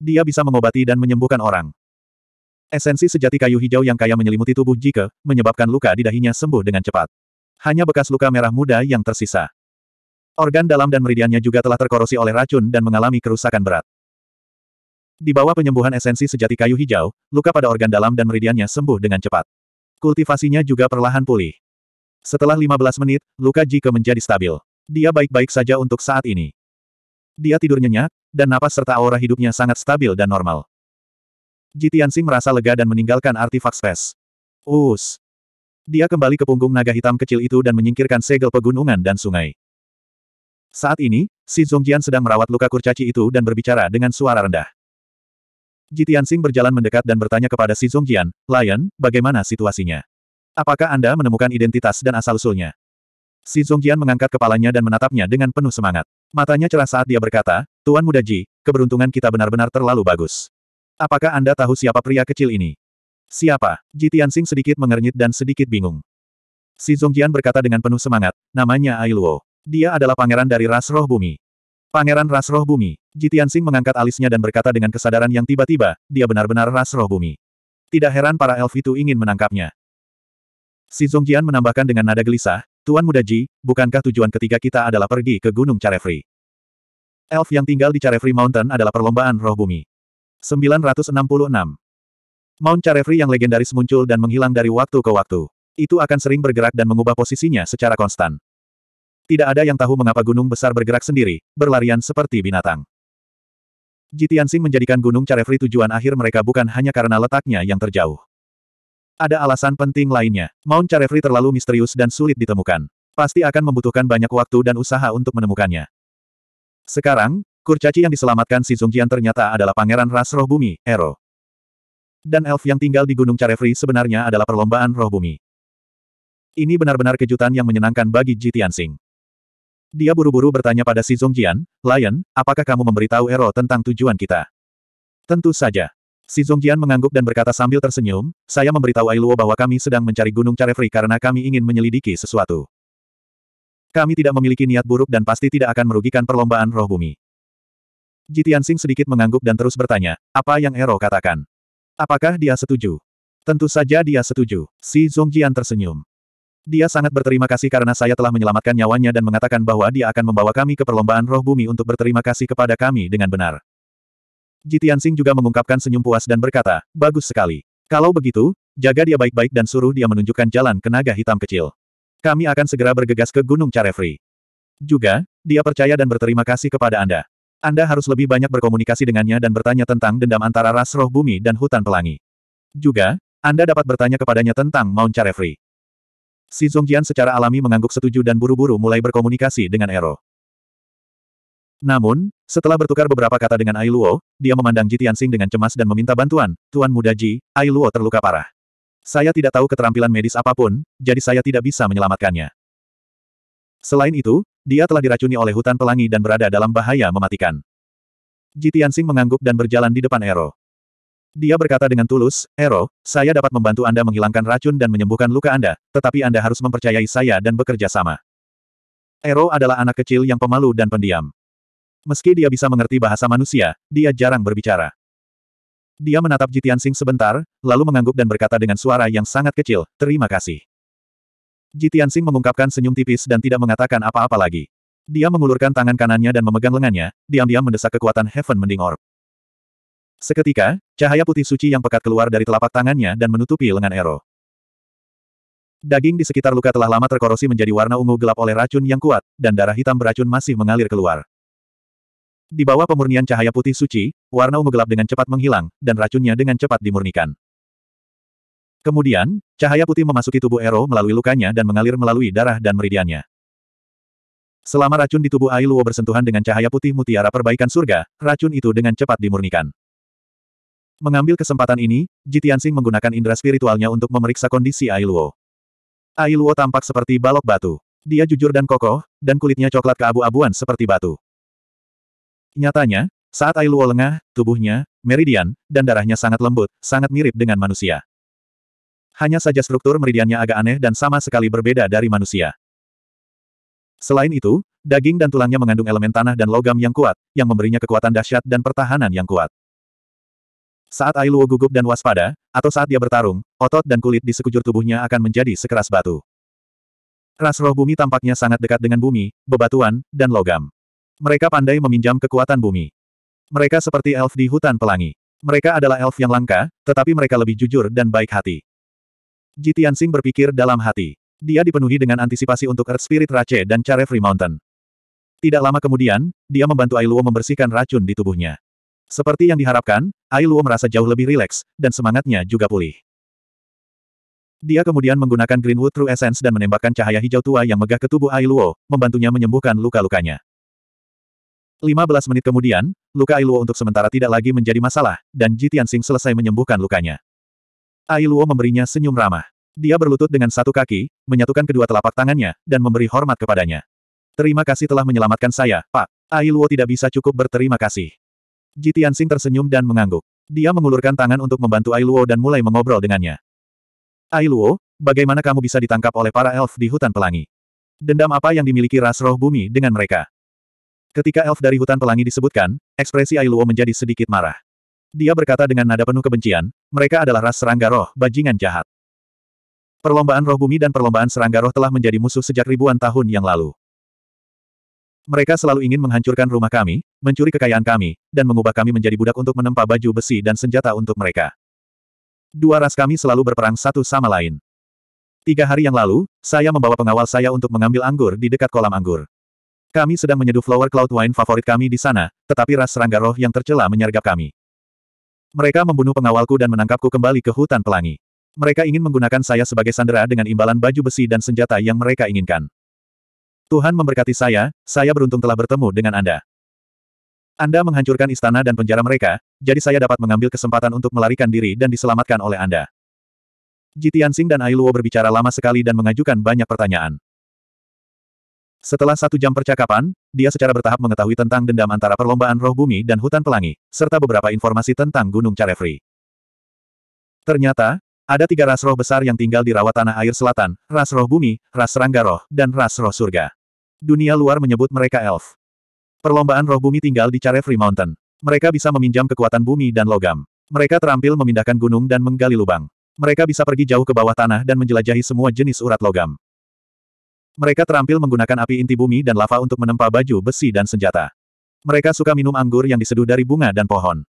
Dia bisa mengobati dan menyembuhkan orang. Esensi sejati kayu hijau yang kaya menyelimuti tubuh Jike, menyebabkan luka di dahinya sembuh dengan cepat. Hanya bekas luka merah muda yang tersisa. Organ dalam dan meridiannya juga telah terkorosi oleh racun dan mengalami kerusakan berat. Di bawah penyembuhan esensi sejati kayu hijau, luka pada organ dalam dan meridiannya sembuh dengan cepat. Kultivasinya juga perlahan pulih. Setelah 15 menit, luka Jike menjadi stabil. Dia baik-baik saja untuk saat ini. Dia tidur nyenyak, dan napas serta aura hidupnya sangat stabil dan normal. Ji Tianxing merasa lega dan meninggalkan artifak spes. Us. Dia kembali ke punggung naga hitam kecil itu dan menyingkirkan segel pegunungan dan sungai. Saat ini, si Zongjian sedang merawat luka kurcaci itu dan berbicara dengan suara rendah. Ji Tianxing berjalan mendekat dan bertanya kepada si Zongjian, Lion, bagaimana situasinya? Apakah Anda menemukan identitas dan asal-usulnya? Si Zongjian mengangkat kepalanya dan menatapnya dengan penuh semangat. Matanya cerah saat dia berkata, Tuan Muda Ji, keberuntungan kita benar-benar terlalu bagus. Apakah Anda tahu siapa pria kecil ini? Siapa? Ji Tianxing sedikit mengernyit dan sedikit bingung. Si Zongjian berkata dengan penuh semangat, namanya Ai Luo. Dia adalah pangeran dari ras roh bumi. Pangeran ras roh bumi, Ji Tianxing mengangkat alisnya dan berkata dengan kesadaran yang tiba-tiba, dia benar-benar ras roh bumi. Tidak heran para elf itu ingin menangkapnya. Si Zongjian menambahkan dengan nada gelisah, Tuan Muda Ji, bukankah tujuan ketiga kita adalah pergi ke Gunung Carefree? Elf yang tinggal di Carefree Mountain adalah perlombaan roh bumi. 966. Mount Carefree yang legendaris muncul dan menghilang dari waktu ke waktu. Itu akan sering bergerak dan mengubah posisinya secara konstan. Tidak ada yang tahu mengapa gunung besar bergerak sendiri, berlarian seperti binatang. Jitiansing menjadikan Gunung Carefree tujuan akhir mereka bukan hanya karena letaknya yang terjauh. Ada alasan penting lainnya. Mount Carefree terlalu misterius dan sulit ditemukan. Pasti akan membutuhkan banyak waktu dan usaha untuk menemukannya. Sekarang, kurcaci yang diselamatkan si Zongjian ternyata adalah pangeran ras roh bumi, Ero. Dan elf yang tinggal di Gunung Carefree sebenarnya adalah perlombaan roh bumi. Ini benar-benar kejutan yang menyenangkan bagi Ji Tianxing. Dia buru-buru bertanya pada si Zongjian, Lion, apakah kamu memberitahu Ero tentang tujuan kita? Tentu saja. Si Zongjian mengangguk dan berkata sambil tersenyum, saya memberitahu Ailuo bahwa kami sedang mencari Gunung Carefree karena kami ingin menyelidiki sesuatu. Kami tidak memiliki niat buruk dan pasti tidak akan merugikan perlombaan roh bumi. Tianxing sedikit mengangguk dan terus bertanya, apa yang Ero katakan? Apakah dia setuju? Tentu saja dia setuju. Si Zongjian tersenyum. Dia sangat berterima kasih karena saya telah menyelamatkan nyawanya dan mengatakan bahwa dia akan membawa kami ke perlombaan roh bumi untuk berterima kasih kepada kami dengan benar. Jitian Sing juga mengungkapkan senyum puas dan berkata, bagus sekali. Kalau begitu, jaga dia baik-baik dan suruh dia menunjukkan jalan ke naga hitam kecil. Kami akan segera bergegas ke Gunung Carefree. Juga, dia percaya dan berterima kasih kepada Anda. Anda harus lebih banyak berkomunikasi dengannya dan bertanya tentang dendam antara ras roh bumi dan hutan pelangi. Juga, Anda dapat bertanya kepadanya tentang Mount Carefree. Si Zongjian secara alami mengangguk setuju dan buru-buru mulai berkomunikasi dengan Ero. Namun, setelah bertukar beberapa kata dengan Ai Luo, dia memandang Ji Tianxing dengan cemas dan meminta bantuan, Tuan Muda Ji, Ai Luo terluka parah. Saya tidak tahu keterampilan medis apapun, jadi saya tidak bisa menyelamatkannya. Selain itu, dia telah diracuni oleh hutan pelangi dan berada dalam bahaya mematikan. Ji Tianxing mengangguk dan berjalan di depan Ero. Dia berkata dengan tulus, Ero, saya dapat membantu Anda menghilangkan racun dan menyembuhkan luka Anda, tetapi Anda harus mempercayai saya dan bekerja sama. Ero adalah anak kecil yang pemalu dan pendiam. Meski dia bisa mengerti bahasa manusia, dia jarang berbicara. Dia menatap Jitian Sing sebentar, lalu mengangguk dan berkata dengan suara yang sangat kecil, terima kasih. Jitian Sing mengungkapkan senyum tipis dan tidak mengatakan apa-apa lagi. Dia mengulurkan tangan kanannya dan memegang lengannya, diam-diam mendesak kekuatan Heaven Mending Orb. Seketika, cahaya putih suci yang pekat keluar dari telapak tangannya dan menutupi lengan Ero. Daging di sekitar luka telah lama terkorosi menjadi warna ungu gelap oleh racun yang kuat, dan darah hitam beracun masih mengalir keluar. Di bawah pemurnian cahaya putih suci, warna ungu gelap dengan cepat menghilang, dan racunnya dengan cepat dimurnikan. Kemudian, cahaya putih memasuki tubuh Ero melalui lukanya dan mengalir melalui darah dan meridiannya. Selama racun di tubuh Ailuo bersentuhan dengan cahaya putih mutiara perbaikan surga, racun itu dengan cepat dimurnikan. Mengambil kesempatan ini, Jitiansing menggunakan indera spiritualnya untuk memeriksa kondisi Ailuo. Ailuo tampak seperti balok batu. Dia jujur dan kokoh, dan kulitnya coklat keabu-abuan seperti batu. Nyatanya, saat Ailuo lengah, tubuhnya, meridian, dan darahnya sangat lembut, sangat mirip dengan manusia. Hanya saja struktur meridiannya agak aneh dan sama sekali berbeda dari manusia. Selain itu, daging dan tulangnya mengandung elemen tanah dan logam yang kuat, yang memberinya kekuatan dahsyat dan pertahanan yang kuat. Saat Ailuo gugup dan waspada, atau saat dia bertarung, otot dan kulit di sekujur tubuhnya akan menjadi sekeras batu. Ras roh bumi tampaknya sangat dekat dengan bumi, bebatuan, dan logam. Mereka pandai meminjam kekuatan bumi. Mereka seperti elf di hutan pelangi. Mereka adalah elf yang langka, tetapi mereka lebih jujur dan baik hati. Jitian Sing berpikir dalam hati. Dia dipenuhi dengan antisipasi untuk Earth Spirit Rache dan Care Free Mountain. Tidak lama kemudian, dia membantu Ailuo membersihkan racun di tubuhnya. Seperti yang diharapkan, Ailuo merasa jauh lebih rileks, dan semangatnya juga pulih. Dia kemudian menggunakan Greenwood True Essence dan menembakkan cahaya hijau tua yang megah ke tubuh Ailuo, membantunya menyembuhkan luka-lukanya. 15 menit kemudian, luka Ailuo untuk sementara tidak lagi menjadi masalah, dan Ji Tianxing selesai menyembuhkan lukanya. Ailuo memberinya senyum ramah. Dia berlutut dengan satu kaki, menyatukan kedua telapak tangannya, dan memberi hormat kepadanya. Terima kasih telah menyelamatkan saya, Pak. Ailuo tidak bisa cukup berterima kasih. Ji Tianxing tersenyum dan mengangguk. Dia mengulurkan tangan untuk membantu Ailuo dan mulai mengobrol dengannya. Ailuo, bagaimana kamu bisa ditangkap oleh para elf di hutan pelangi? Dendam apa yang dimiliki ras roh bumi dengan mereka? Ketika elf dari hutan pelangi disebutkan, ekspresi Ailuo menjadi sedikit marah. Dia berkata dengan nada penuh kebencian, mereka adalah ras serangga roh, bajingan jahat. Perlombaan roh bumi dan perlombaan serangga roh telah menjadi musuh sejak ribuan tahun yang lalu. Mereka selalu ingin menghancurkan rumah kami, mencuri kekayaan kami, dan mengubah kami menjadi budak untuk menempa baju besi dan senjata untuk mereka. Dua ras kami selalu berperang satu sama lain. Tiga hari yang lalu, saya membawa pengawal saya untuk mengambil anggur di dekat kolam anggur. Kami sedang menyeduh flower cloud wine favorit kami di sana, tetapi ras serangga roh yang tercela menyergap kami. Mereka membunuh pengawalku dan menangkapku kembali ke hutan pelangi. Mereka ingin menggunakan saya sebagai sandera dengan imbalan baju besi dan senjata yang mereka inginkan. Tuhan memberkati saya, saya beruntung telah bertemu dengan Anda. Anda menghancurkan istana dan penjara mereka, jadi saya dapat mengambil kesempatan untuk melarikan diri dan diselamatkan oleh Anda. Jitian Jitiansing dan Ailuo berbicara lama sekali dan mengajukan banyak pertanyaan. Setelah satu jam percakapan, dia secara bertahap mengetahui tentang dendam antara perlombaan roh bumi dan hutan pelangi, serta beberapa informasi tentang Gunung Carefri. Ternyata, ada tiga ras roh besar yang tinggal di rawa tanah air selatan, ras roh bumi, ras serangga roh, dan ras roh surga. Dunia luar menyebut mereka elf. Perlombaan roh bumi tinggal di Carefree Mountain. Mereka bisa meminjam kekuatan bumi dan logam. Mereka terampil memindahkan gunung dan menggali lubang. Mereka bisa pergi jauh ke bawah tanah dan menjelajahi semua jenis urat logam. Mereka terampil menggunakan api inti bumi dan lava untuk menempa baju besi dan senjata. Mereka suka minum anggur yang diseduh dari bunga dan pohon.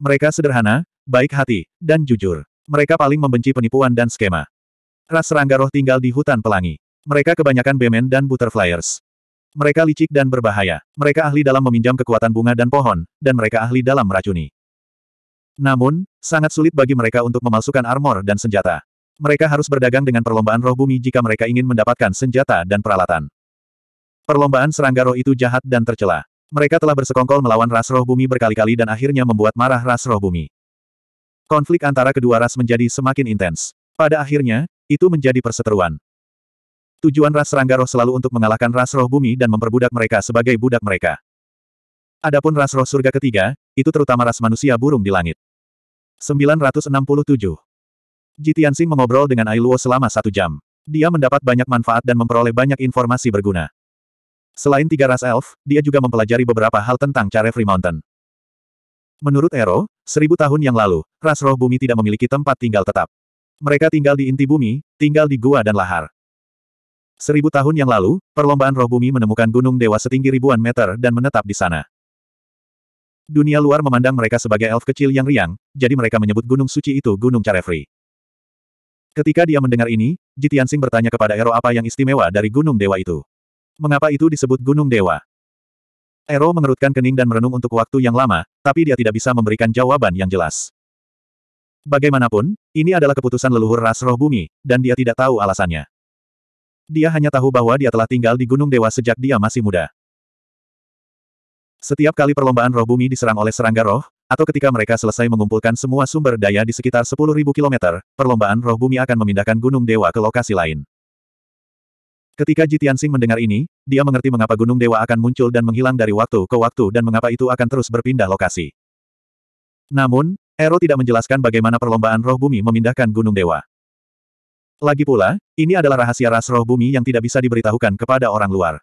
Mereka sederhana, baik hati, dan jujur. Mereka paling membenci penipuan dan skema. Ras serangga roh tinggal di hutan pelangi. Mereka kebanyakan bemen dan butterflyers. Mereka licik dan berbahaya. Mereka ahli dalam meminjam kekuatan bunga dan pohon, dan mereka ahli dalam meracuni. Namun, sangat sulit bagi mereka untuk memalsukan armor dan senjata. Mereka harus berdagang dengan perlombaan roh bumi jika mereka ingin mendapatkan senjata dan peralatan. Perlombaan serangga roh itu jahat dan tercela. Mereka telah bersekongkol melawan ras roh bumi berkali-kali dan akhirnya membuat marah ras roh bumi. Konflik antara kedua ras menjadi semakin intens. Pada akhirnya, itu menjadi perseteruan. Tujuan ras serangga roh selalu untuk mengalahkan ras roh bumi dan memperbudak mereka sebagai budak mereka. Adapun ras roh surga ketiga, itu terutama ras manusia burung di langit. 967 Jitiansing mengobrol dengan Ailuo selama satu jam. Dia mendapat banyak manfaat dan memperoleh banyak informasi berguna. Selain tiga ras elf, dia juga mempelajari beberapa hal tentang cara Mountain. Menurut Ero, seribu tahun yang lalu, ras roh bumi tidak memiliki tempat tinggal tetap. Mereka tinggal di inti bumi, tinggal di gua dan lahar. Seribu tahun yang lalu, perlombaan roh bumi menemukan gunung dewa setinggi ribuan meter dan menetap di sana. Dunia luar memandang mereka sebagai elf kecil yang riang, jadi mereka menyebut gunung suci itu Gunung Carefree. Ketika dia mendengar ini, Jitiansing bertanya kepada Ero apa yang istimewa dari Gunung Dewa itu. Mengapa itu disebut Gunung Dewa? Ero mengerutkan kening dan merenung untuk waktu yang lama, tapi dia tidak bisa memberikan jawaban yang jelas. Bagaimanapun, ini adalah keputusan leluhur ras roh bumi, dan dia tidak tahu alasannya. Dia hanya tahu bahwa dia telah tinggal di Gunung Dewa sejak dia masih muda. Setiap kali perlombaan roh bumi diserang oleh serangga roh, atau ketika mereka selesai mengumpulkan semua sumber daya di sekitar 10.000 km, perlombaan roh bumi akan memindahkan Gunung Dewa ke lokasi lain. Ketika Jitiansing mendengar ini, dia mengerti mengapa Gunung Dewa akan muncul dan menghilang dari waktu ke waktu dan mengapa itu akan terus berpindah lokasi. Namun, Ero tidak menjelaskan bagaimana perlombaan roh bumi memindahkan Gunung Dewa. Lagi pula, ini adalah rahasia ras roh bumi yang tidak bisa diberitahukan kepada orang luar.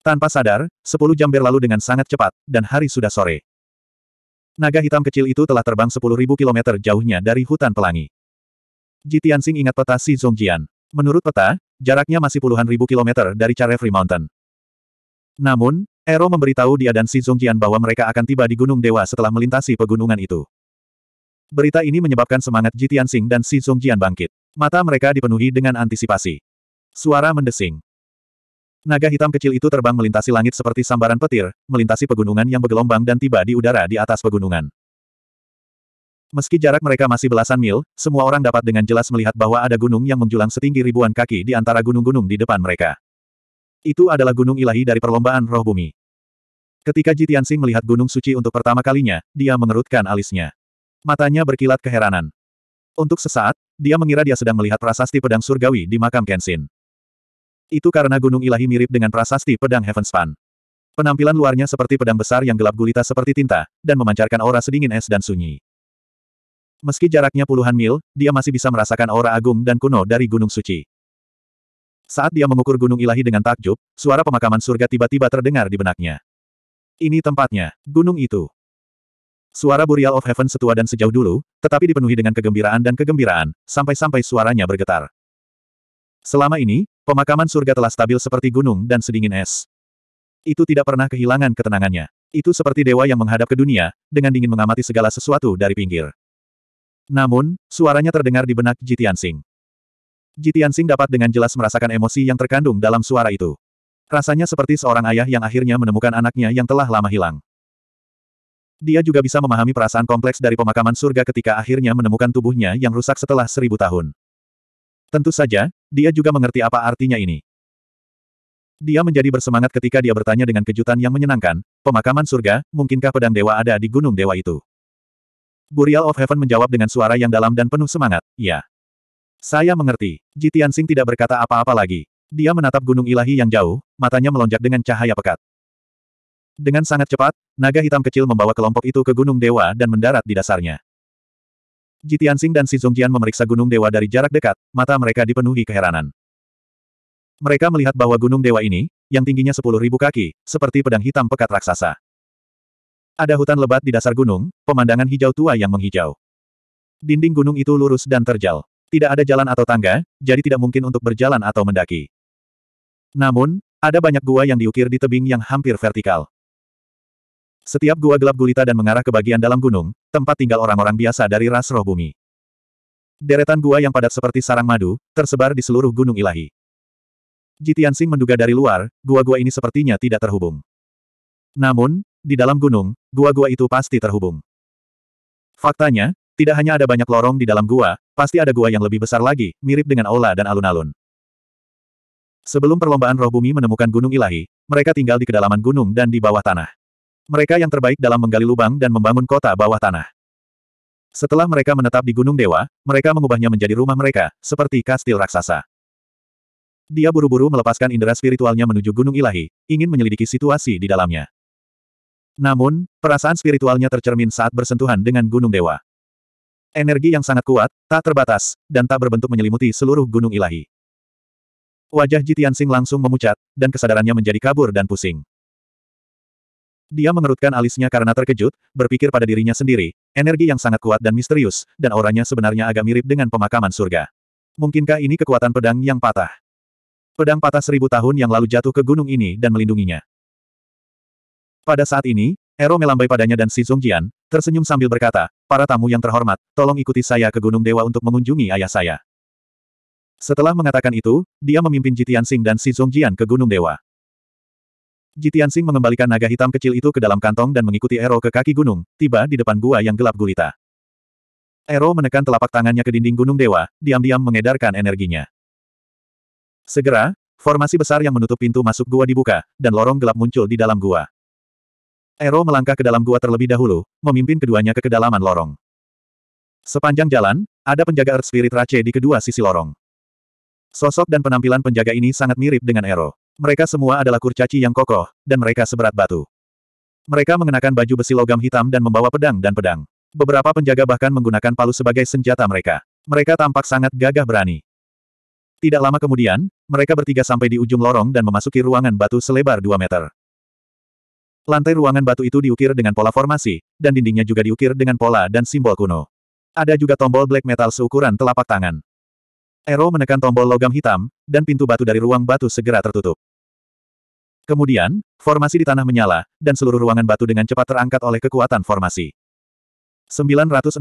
Tanpa sadar, 10 jam berlalu dengan sangat cepat, dan hari sudah sore. Naga hitam kecil itu telah terbang 10.000 km jauhnya dari hutan pelangi. Ji Tianxing ingat peta Si Zongjian. Menurut peta, jaraknya masih puluhan ribu kilometer dari Free Mountain. Namun, Ero memberitahu dia dan Si Zongjian bahwa mereka akan tiba di Gunung Dewa setelah melintasi pegunungan itu. Berita ini menyebabkan semangat Ji Tianxing dan Si Zongjian bangkit. Mata mereka dipenuhi dengan antisipasi. Suara mendesing. Naga hitam kecil itu terbang melintasi langit seperti sambaran petir, melintasi pegunungan yang bergelombang dan tiba di udara di atas pegunungan. Meski jarak mereka masih belasan mil, semua orang dapat dengan jelas melihat bahwa ada gunung yang menjulang setinggi ribuan kaki di antara gunung-gunung di depan mereka. Itu adalah gunung ilahi dari perlombaan roh bumi. Ketika Ji Tianxing melihat gunung suci untuk pertama kalinya, dia mengerutkan alisnya. Matanya berkilat keheranan. Untuk sesaat, dia mengira dia sedang melihat prasasti pedang surgawi di makam Kenshin. Itu karena gunung ilahi mirip dengan prasasti pedang Heavenspan. Penampilan luarnya seperti pedang besar yang gelap gulita seperti tinta, dan memancarkan aura sedingin es dan sunyi. Meski jaraknya puluhan mil, dia masih bisa merasakan aura agung dan kuno dari Gunung Suci. Saat dia mengukur gunung ilahi dengan takjub, suara pemakaman surga tiba-tiba terdengar di benaknya. Ini tempatnya, gunung itu. Suara Burial of Heaven setua dan sejauh dulu, tetapi dipenuhi dengan kegembiraan dan kegembiraan, sampai-sampai suaranya bergetar. Selama ini, pemakaman surga telah stabil seperti gunung dan sedingin es. Itu tidak pernah kehilangan ketenangannya. Itu seperti dewa yang menghadap ke dunia, dengan dingin mengamati segala sesuatu dari pinggir. Namun, suaranya terdengar di benak Jitian Sing. Jitian Sing dapat dengan jelas merasakan emosi yang terkandung dalam suara itu. Rasanya seperti seorang ayah yang akhirnya menemukan anaknya yang telah lama hilang. Dia juga bisa memahami perasaan kompleks dari pemakaman surga ketika akhirnya menemukan tubuhnya yang rusak setelah seribu tahun. Tentu saja, dia juga mengerti apa artinya ini. Dia menjadi bersemangat ketika dia bertanya dengan kejutan yang menyenangkan, pemakaman surga, mungkinkah pedang dewa ada di gunung dewa itu? Burial of Heaven menjawab dengan suara yang dalam dan penuh semangat, ya. Saya mengerti. Jitian Sing tidak berkata apa-apa lagi. Dia menatap gunung ilahi yang jauh, matanya melonjak dengan cahaya pekat. Dengan sangat cepat, naga hitam kecil membawa kelompok itu ke gunung dewa dan mendarat di dasarnya. Ji Tianxing dan Si Zongjian memeriksa Gunung Dewa dari jarak dekat, mata mereka dipenuhi keheranan. Mereka melihat bahwa Gunung Dewa ini, yang tingginya sepuluh ribu kaki, seperti pedang hitam pekat raksasa. Ada hutan lebat di dasar gunung, pemandangan hijau tua yang menghijau. Dinding gunung itu lurus dan terjal. Tidak ada jalan atau tangga, jadi tidak mungkin untuk berjalan atau mendaki. Namun, ada banyak gua yang diukir di tebing yang hampir vertikal. Setiap gua gelap gulita dan mengarah ke bagian dalam gunung, tempat tinggal orang-orang biasa dari ras roh bumi. Deretan gua yang padat seperti sarang madu, tersebar di seluruh gunung ilahi. Jitian Sing menduga dari luar, gua-gua ini sepertinya tidak terhubung. Namun, di dalam gunung, gua-gua itu pasti terhubung. Faktanya, tidak hanya ada banyak lorong di dalam gua, pasti ada gua yang lebih besar lagi, mirip dengan aula dan alun-alun. Sebelum perlombaan roh bumi menemukan gunung ilahi, mereka tinggal di kedalaman gunung dan di bawah tanah. Mereka yang terbaik dalam menggali lubang dan membangun kota bawah tanah. Setelah mereka menetap di Gunung Dewa, mereka mengubahnya menjadi rumah mereka, seperti kastil raksasa. Dia buru-buru melepaskan indera spiritualnya menuju Gunung Ilahi, ingin menyelidiki situasi di dalamnya. Namun, perasaan spiritualnya tercermin saat bersentuhan dengan Gunung Dewa. Energi yang sangat kuat, tak terbatas, dan tak berbentuk menyelimuti seluruh Gunung Ilahi. Wajah Jitian Sing langsung memucat, dan kesadarannya menjadi kabur dan pusing. Dia mengerutkan alisnya karena terkejut, berpikir pada dirinya sendiri, energi yang sangat kuat dan misterius, dan auranya sebenarnya agak mirip dengan pemakaman surga. Mungkinkah ini kekuatan pedang yang patah? Pedang patah seribu tahun yang lalu jatuh ke gunung ini dan melindunginya. Pada saat ini, Ero melambai padanya dan si Zongjian, tersenyum sambil berkata, para tamu yang terhormat, tolong ikuti saya ke Gunung Dewa untuk mengunjungi ayah saya. Setelah mengatakan itu, dia memimpin Jitian Sing dan si Zongjian ke Gunung Dewa. Jitian Sing mengembalikan naga hitam kecil itu ke dalam kantong dan mengikuti Ero ke kaki gunung, tiba di depan gua yang gelap gulita. Ero menekan telapak tangannya ke dinding gunung dewa, diam-diam mengedarkan energinya. Segera, formasi besar yang menutup pintu masuk gua dibuka, dan lorong gelap muncul di dalam gua. Ero melangkah ke dalam gua terlebih dahulu, memimpin keduanya ke kedalaman lorong. Sepanjang jalan, ada penjaga Earth Spirit Rache di kedua sisi lorong. Sosok dan penampilan penjaga ini sangat mirip dengan Ero. Mereka semua adalah kurcaci yang kokoh, dan mereka seberat batu. Mereka mengenakan baju besi logam hitam dan membawa pedang dan pedang. Beberapa penjaga bahkan menggunakan palu sebagai senjata mereka. Mereka tampak sangat gagah berani. Tidak lama kemudian, mereka bertiga sampai di ujung lorong dan memasuki ruangan batu selebar 2 meter. Lantai ruangan batu itu diukir dengan pola formasi, dan dindingnya juga diukir dengan pola dan simbol kuno. Ada juga tombol black metal seukuran telapak tangan. Ero menekan tombol logam hitam, dan pintu batu dari ruang batu segera tertutup. Kemudian, formasi di tanah menyala, dan seluruh ruangan batu dengan cepat terangkat oleh kekuatan formasi. 968.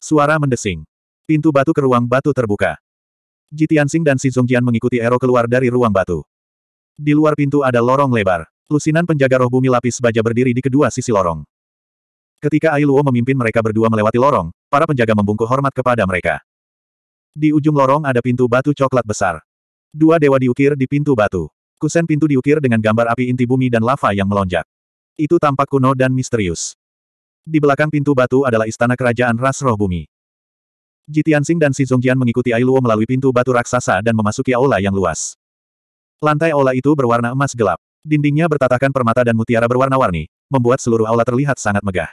Suara mendesing. Pintu batu ke ruang batu terbuka. Jitiansing dan Si Zongjian mengikuti Ero keluar dari ruang batu. Di luar pintu ada lorong lebar. Lusinan penjaga roh bumi lapis baja berdiri di kedua sisi lorong. Ketika Ai Luo memimpin mereka berdua melewati lorong, para penjaga membungkuk hormat kepada mereka. Di ujung lorong ada pintu batu coklat besar. Dua dewa diukir di pintu batu. Kusen pintu diukir dengan gambar api inti bumi dan lava yang melonjak. Itu tampak kuno dan misterius. Di belakang pintu batu adalah istana kerajaan ras roh bumi. Ji Tianxing dan Si Zongjian mengikuti Ailuo melalui pintu batu raksasa dan memasuki aula yang luas. Lantai aula itu berwarna emas gelap. Dindingnya bertatakan permata dan mutiara berwarna-warni, membuat seluruh aula terlihat sangat megah.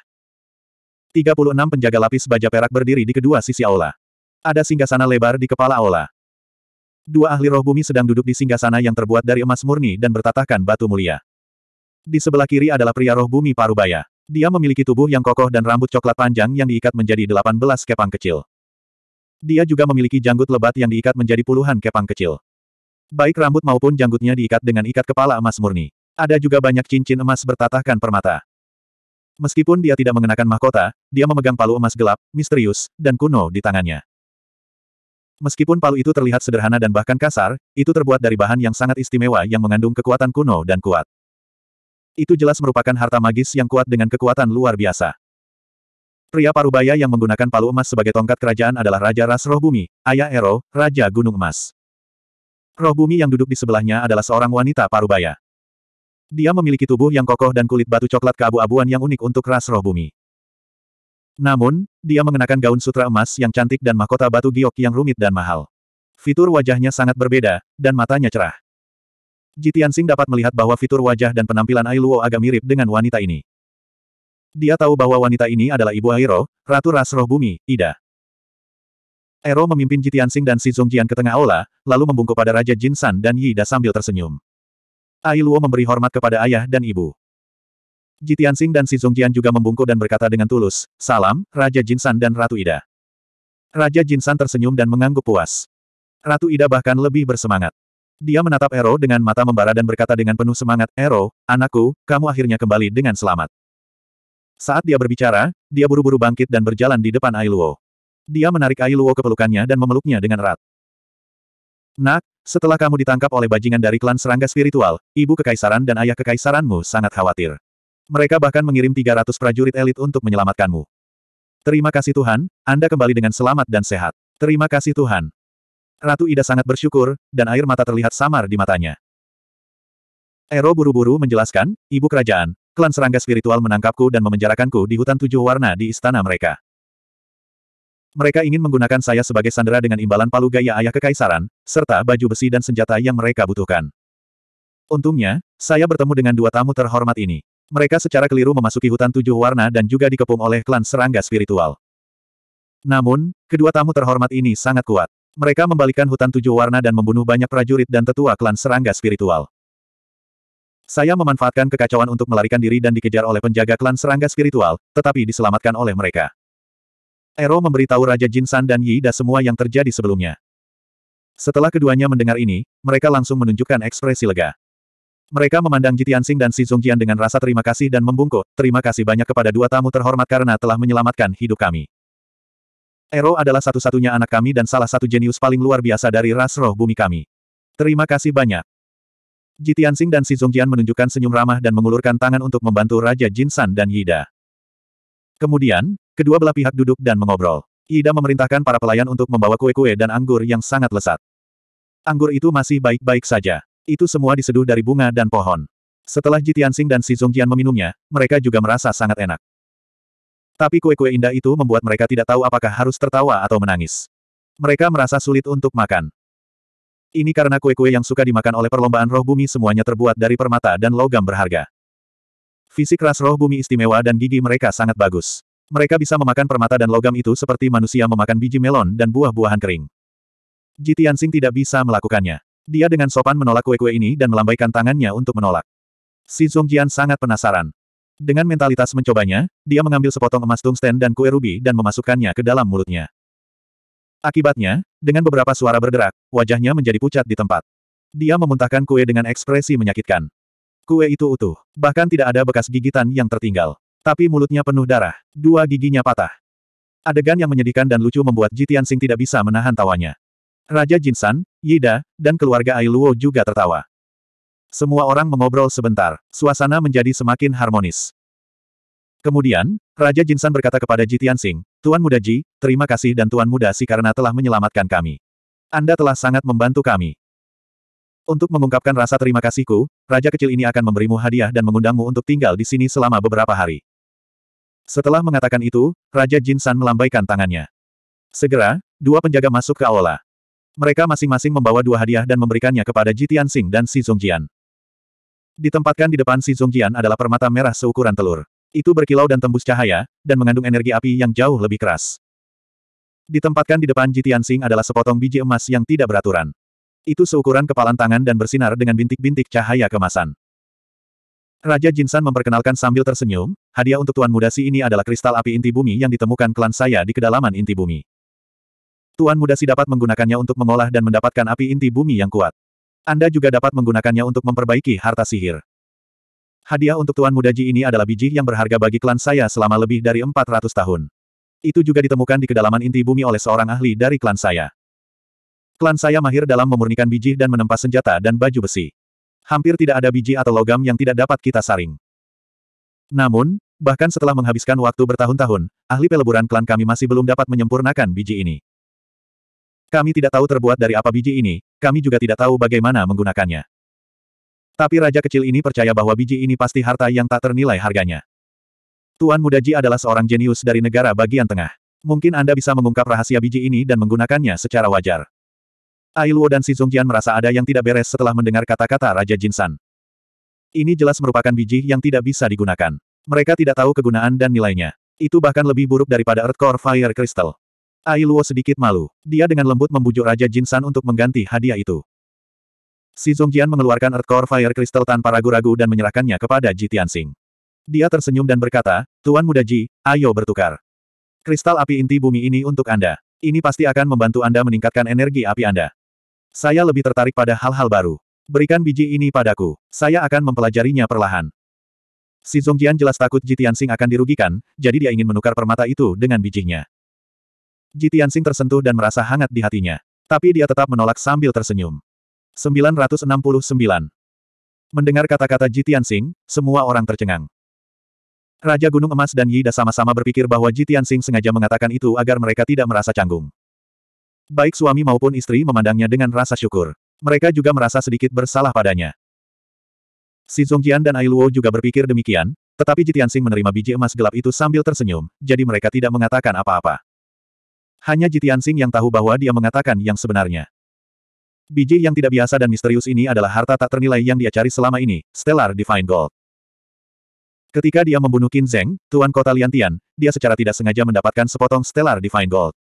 36 penjaga lapis baja perak berdiri di kedua sisi aula. Ada singgasana lebar di kepala aula dua ahli roh bumi sedang duduk di singgasana yang terbuat dari emas murni dan bertatahkan batu mulia. Di sebelah kiri adalah pria roh bumi Parubaya. Dia memiliki tubuh yang kokoh dan rambut coklat panjang yang diikat menjadi delapan belas kepang kecil. Dia juga memiliki janggut lebat yang diikat menjadi puluhan kepang kecil. Baik rambut maupun janggutnya diikat dengan ikat kepala emas murni. Ada juga banyak cincin emas bertatahkan permata. Meskipun dia tidak mengenakan mahkota, dia memegang palu emas gelap, misterius, dan kuno di tangannya. Meskipun palu itu terlihat sederhana dan bahkan kasar, itu terbuat dari bahan yang sangat istimewa yang mengandung kekuatan kuno dan kuat. Itu jelas merupakan harta magis yang kuat dengan kekuatan luar biasa. Pria Parubaya yang menggunakan palu emas sebagai tongkat kerajaan adalah Raja Ras Roh Bumi, Ayah Ero, Raja Gunung Emas. Roh Bumi yang duduk di sebelahnya adalah seorang wanita Parubaya. Dia memiliki tubuh yang kokoh dan kulit batu coklat keabu-abuan yang unik untuk Ras Roh Bumi. Namun, dia mengenakan gaun sutra emas yang cantik dan mahkota batu giok yang rumit dan mahal. Fitur wajahnya sangat berbeda, dan matanya cerah. Jitiansing dapat melihat bahwa fitur wajah dan penampilan Ailuo agak mirip dengan wanita ini. Dia tahu bahwa wanita ini adalah ibu Airo, Ratu Ras Roh Bumi, Ida. Airo memimpin Jitiansing dan Si Zongjian ke tengah aula, lalu membungkuk pada Raja Jin San dan Yida sambil tersenyum. Ailuo memberi hormat kepada ayah dan ibu. Ji Tianxing dan Si Zongjian juga membungkuk dan berkata dengan tulus, Salam, Raja Jinsan dan Ratu Ida. Raja Jinsan tersenyum dan mengangguk puas. Ratu Ida bahkan lebih bersemangat. Dia menatap Ero dengan mata membara dan berkata dengan penuh semangat, Ero, anakku, kamu akhirnya kembali dengan selamat. Saat dia berbicara, dia buru-buru bangkit dan berjalan di depan Ailuo. Dia menarik Ailuo ke pelukannya dan memeluknya dengan erat. Nak, setelah kamu ditangkap oleh bajingan dari klan serangga spiritual, ibu kekaisaran dan ayah kekaisaranmu sangat khawatir. Mereka bahkan mengirim 300 prajurit elit untuk menyelamatkanmu. Terima kasih Tuhan, Anda kembali dengan selamat dan sehat. Terima kasih Tuhan. Ratu Ida sangat bersyukur, dan air mata terlihat samar di matanya. Ero buru-buru menjelaskan, Ibu Kerajaan, klan serangga spiritual menangkapku dan memenjarakanku di hutan tujuh warna di istana mereka. Mereka ingin menggunakan saya sebagai sandera dengan imbalan palu gaya ayah kekaisaran, serta baju besi dan senjata yang mereka butuhkan. Untungnya, saya bertemu dengan dua tamu terhormat ini mereka secara keliru memasuki hutan tujuh warna dan juga dikepung oleh klan serangga spiritual. Namun, kedua tamu terhormat ini sangat kuat. Mereka membalikkan hutan tujuh warna dan membunuh banyak prajurit dan tetua klan serangga spiritual. Saya memanfaatkan kekacauan untuk melarikan diri dan dikejar oleh penjaga klan serangga spiritual, tetapi diselamatkan oleh mereka. Ero memberitahu Raja Jin San dan Yi da semua yang terjadi sebelumnya. Setelah keduanya mendengar ini, mereka langsung menunjukkan ekspresi lega. Mereka memandang Jitian Sing dan Si Zongjian dengan rasa terima kasih dan membungkuk, terima kasih banyak kepada dua tamu terhormat karena telah menyelamatkan hidup kami. Ero adalah satu-satunya anak kami dan salah satu jenius paling luar biasa dari ras roh bumi kami. Terima kasih banyak. Jitian Sing dan Si Zongjian menunjukkan senyum ramah dan mengulurkan tangan untuk membantu Raja Jin San dan Yida. Kemudian, kedua belah pihak duduk dan mengobrol. Yida memerintahkan para pelayan untuk membawa kue-kue dan anggur yang sangat lesat. Anggur itu masih baik-baik saja. Itu semua diseduh dari bunga dan pohon. Setelah Tianxing dan Si Zongjian meminumnya, mereka juga merasa sangat enak. Tapi kue-kue indah itu membuat mereka tidak tahu apakah harus tertawa atau menangis. Mereka merasa sulit untuk makan. Ini karena kue-kue yang suka dimakan oleh perlombaan roh bumi semuanya terbuat dari permata dan logam berharga. Fisik ras roh bumi istimewa dan gigi mereka sangat bagus. Mereka bisa memakan permata dan logam itu seperti manusia memakan biji melon dan buah-buahan kering. Tianxing tidak bisa melakukannya. Dia dengan sopan menolak kue-kue ini dan melambaikan tangannya untuk menolak. Si Zongjian sangat penasaran. Dengan mentalitas mencobanya, dia mengambil sepotong emas tungsten dan kue rubi dan memasukkannya ke dalam mulutnya. Akibatnya, dengan beberapa suara berderak, wajahnya menjadi pucat di tempat. Dia memuntahkan kue dengan ekspresi menyakitkan. Kue itu utuh, bahkan tidak ada bekas gigitan yang tertinggal. Tapi mulutnya penuh darah, dua giginya patah. Adegan yang menyedihkan dan lucu membuat Jitian Sing tidak bisa menahan tawanya. Raja Jinsan, Yida, dan keluarga Ailuo juga tertawa. Semua orang mengobrol sebentar, suasana menjadi semakin harmonis. Kemudian, Raja Jinsan berkata kepada Ji Tianxing, Tuan Muda Ji, terima kasih dan Tuan Muda Si karena telah menyelamatkan kami. Anda telah sangat membantu kami. Untuk mengungkapkan rasa terima kasihku, Raja kecil ini akan memberimu hadiah dan mengundangmu untuk tinggal di sini selama beberapa hari. Setelah mengatakan itu, Raja Jinsan melambaikan tangannya. Segera, dua penjaga masuk ke aula. Mereka masing-masing membawa dua hadiah dan memberikannya kepada Ji Tianxing dan Si Zongjian. Ditempatkan di depan Si Zongjian adalah permata merah seukuran telur. Itu berkilau dan tembus cahaya, dan mengandung energi api yang jauh lebih keras. Ditempatkan di depan Ji Tianxing adalah sepotong biji emas yang tidak beraturan. Itu seukuran kepalan tangan dan bersinar dengan bintik-bintik cahaya kemasan. Raja Jinsan memperkenalkan sambil tersenyum, hadiah untuk Tuan Muda Si ini adalah kristal api inti bumi yang ditemukan klan saya di kedalaman inti bumi. Tuan Muda Si dapat menggunakannya untuk mengolah dan mendapatkan api inti bumi yang kuat. Anda juga dapat menggunakannya untuk memperbaiki harta sihir. Hadiah untuk Tuan Muda Ji ini adalah biji yang berharga bagi klan saya selama lebih dari 400 tahun. Itu juga ditemukan di kedalaman inti bumi oleh seorang ahli dari klan saya. Klan saya mahir dalam memurnikan biji dan menempa senjata dan baju besi. Hampir tidak ada biji atau logam yang tidak dapat kita saring. Namun, bahkan setelah menghabiskan waktu bertahun-tahun, ahli peleburan klan kami masih belum dapat menyempurnakan biji ini. Kami tidak tahu terbuat dari apa biji ini, kami juga tidak tahu bagaimana menggunakannya. Tapi raja kecil ini percaya bahwa biji ini pasti harta yang tak ternilai harganya. Tuan Mudaji adalah seorang jenius dari negara bagian tengah. Mungkin Anda bisa mengungkap rahasia biji ini dan menggunakannya secara wajar. Ailuo dan Si Zongjian merasa ada yang tidak beres setelah mendengar kata-kata Raja Jinsan. Ini jelas merupakan biji yang tidak bisa digunakan. Mereka tidak tahu kegunaan dan nilainya. Itu bahkan lebih buruk daripada Earth Core Fire Crystal. Ailuo sedikit malu. Dia dengan lembut membujuk Raja Jin San untuk mengganti hadiah itu. Si Zongjian mengeluarkan Earth Core Fire Crystal tanpa ragu-ragu dan menyerahkannya kepada Ji Tianxing. Dia tersenyum dan berkata, Tuan Muda Ji, ayo bertukar. Kristal api inti bumi ini untuk Anda. Ini pasti akan membantu Anda meningkatkan energi api Anda. Saya lebih tertarik pada hal-hal baru. Berikan biji ini padaku. Saya akan mempelajarinya perlahan. Si Zongjian jelas takut Ji Tianxing akan dirugikan, jadi dia ingin menukar permata itu dengan bijinya. Ji tersentuh dan merasa hangat di hatinya. Tapi dia tetap menolak sambil tersenyum. 969. Mendengar kata-kata Ji semua orang tercengang. Raja Gunung Emas dan Yida sama-sama berpikir bahwa Ji sengaja mengatakan itu agar mereka tidak merasa canggung. Baik suami maupun istri memandangnya dengan rasa syukur. Mereka juga merasa sedikit bersalah padanya. Si Zongjian dan Ai Luo juga berpikir demikian, tetapi Jitiansing menerima biji emas gelap itu sambil tersenyum, jadi mereka tidak mengatakan apa-apa. Hanya Jitian Sing yang tahu bahwa dia mengatakan yang sebenarnya. Biji yang tidak biasa dan misterius ini adalah harta tak ternilai yang dia cari selama ini, Stellar Divine Gold. Ketika dia membunuh Qin Zheng, Tuan Kota Liantian, dia secara tidak sengaja mendapatkan sepotong Stellar Divine Gold.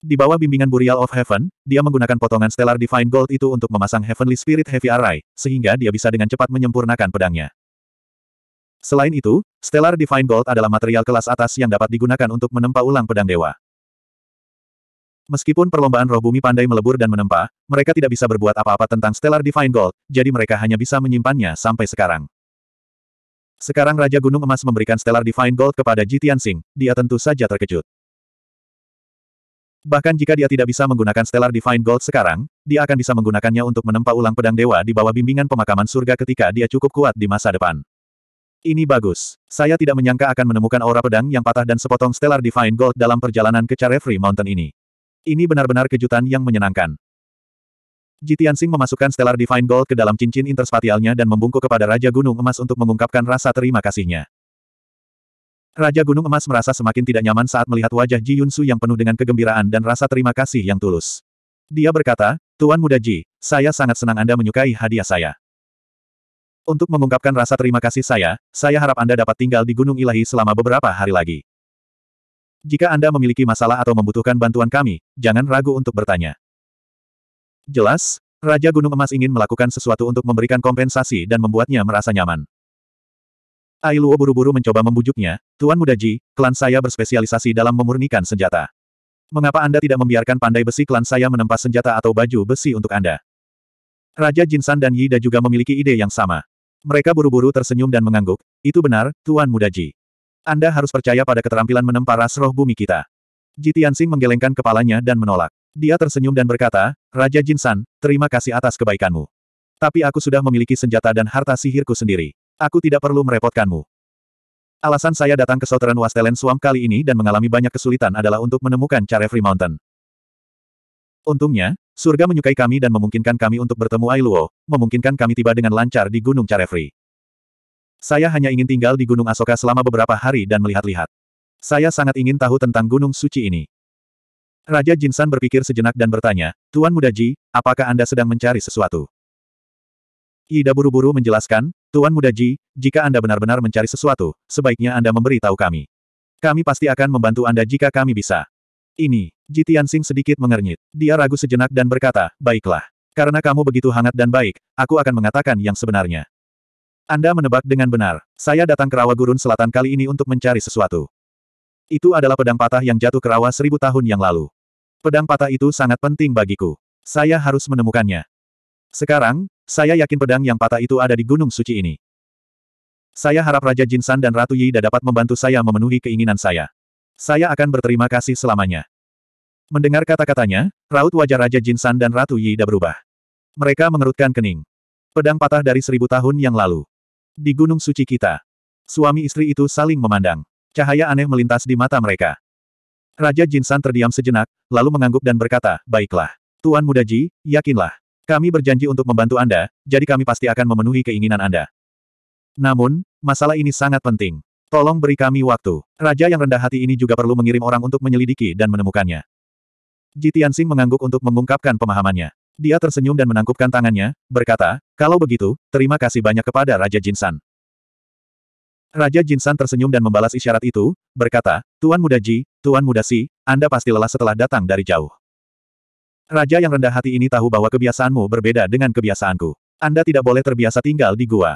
Di bawah bimbingan Burial of Heaven, dia menggunakan potongan Stellar Divine Gold itu untuk memasang Heavenly Spirit Heavy Array, sehingga dia bisa dengan cepat menyempurnakan pedangnya. Selain itu, Stellar Divine Gold adalah material kelas atas yang dapat digunakan untuk menempa ulang pedang dewa. Meskipun perlombaan roh bumi pandai melebur dan menempa, mereka tidak bisa berbuat apa-apa tentang Stellar Divine Gold, jadi mereka hanya bisa menyimpannya sampai sekarang. Sekarang Raja Gunung Emas memberikan Stellar Divine Gold kepada Ji Tianxing, dia tentu saja terkejut. Bahkan jika dia tidak bisa menggunakan Stellar Divine Gold sekarang, dia akan bisa menggunakannya untuk menempa ulang pedang dewa di bawah bimbingan pemakaman surga ketika dia cukup kuat di masa depan. Ini bagus. Saya tidak menyangka akan menemukan aura pedang yang patah dan sepotong Stellar Divine Gold dalam perjalanan ke Carefree Mountain ini. Ini benar-benar kejutan yang menyenangkan. Jitian Sing memasukkan Stellar Divine Gold ke dalam cincin interspatialnya dan membungkuk kepada Raja Gunung Emas untuk mengungkapkan rasa terima kasihnya. Raja Gunung Emas merasa semakin tidak nyaman saat melihat wajah Ji Yunsu yang penuh dengan kegembiraan dan rasa terima kasih yang tulus. Dia berkata, Tuan Muda Ji, saya sangat senang Anda menyukai hadiah saya. Untuk mengungkapkan rasa terima kasih saya, saya harap Anda dapat tinggal di Gunung Ilahi selama beberapa hari lagi. Jika Anda memiliki masalah atau membutuhkan bantuan kami, jangan ragu untuk bertanya. Jelas, Raja Gunung Emas ingin melakukan sesuatu untuk memberikan kompensasi dan membuatnya merasa nyaman. Ailuo buru-buru mencoba membujuknya, Tuan Muda Ji, klan saya berspesialisasi dalam memurnikan senjata. Mengapa Anda tidak membiarkan pandai besi klan saya menempa senjata atau baju besi untuk Anda? Raja Jinsan dan Yida juga memiliki ide yang sama. Mereka buru-buru tersenyum dan mengangguk, itu benar, Tuan Muda Ji. Anda harus percaya pada keterampilan menempa ras roh bumi kita. Ji Tianxing menggelengkan kepalanya dan menolak. Dia tersenyum dan berkata, Raja Jin San, terima kasih atas kebaikanmu. Tapi aku sudah memiliki senjata dan harta sihirku sendiri. Aku tidak perlu merepotkanmu. Alasan saya datang ke Southern Wastelen Swamp kali ini dan mengalami banyak kesulitan adalah untuk menemukan Carefree Mountain. Untungnya, Surga menyukai kami dan memungkinkan kami untuk bertemu Ailuo, memungkinkan kami tiba dengan lancar di Gunung Carefree. Saya hanya ingin tinggal di Gunung Asoka selama beberapa hari dan melihat-lihat. Saya sangat ingin tahu tentang Gunung Suci ini. Raja Jinsan berpikir sejenak dan bertanya, Tuan Muda Ji, apakah Anda sedang mencari sesuatu? Ida buru-buru menjelaskan, Tuan Muda Ji, jika Anda benar-benar mencari sesuatu, sebaiknya Anda memberi tahu kami. Kami pasti akan membantu Anda jika kami bisa. Ini. Ji Tianxing sedikit mengernyit. Dia ragu sejenak dan berkata, baiklah. Karena kamu begitu hangat dan baik, aku akan mengatakan yang sebenarnya. Anda menebak dengan benar. Saya datang ke rawa gurun selatan kali ini untuk mencari sesuatu. Itu adalah pedang patah yang jatuh ke rawa seribu tahun yang lalu. Pedang patah itu sangat penting bagiku. Saya harus menemukannya. Sekarang, saya yakin pedang yang patah itu ada di Gunung Suci ini. Saya harap Raja Jinsan dan Ratu Yida dapat membantu saya memenuhi keinginan saya. Saya akan berterima kasih selamanya. Mendengar kata-katanya, raut wajah Raja Jinsan dan Ratu Yida berubah. Mereka mengerutkan kening. Pedang patah dari seribu tahun yang lalu. Di Gunung Suci kita. Suami istri itu saling memandang. Cahaya aneh melintas di mata mereka. Raja Jinsan terdiam sejenak, lalu mengangguk dan berkata, Baiklah. Tuan Muda Ji, yakinlah. Kami berjanji untuk membantu Anda, jadi kami pasti akan memenuhi keinginan Anda. Namun, masalah ini sangat penting. Tolong beri kami waktu. Raja yang rendah hati ini juga perlu mengirim orang untuk menyelidiki dan menemukannya. Ji Tianxing mengangguk untuk mengungkapkan pemahamannya. Dia tersenyum dan menangkupkan tangannya, berkata, kalau begitu, terima kasih banyak kepada Raja Jinsan. Raja Jinsan tersenyum dan membalas isyarat itu, berkata, Tuan Muda Ji, Tuan Muda Si, Anda pasti lelah setelah datang dari jauh. Raja yang rendah hati ini tahu bahwa kebiasaanmu berbeda dengan kebiasaanku. Anda tidak boleh terbiasa tinggal di gua.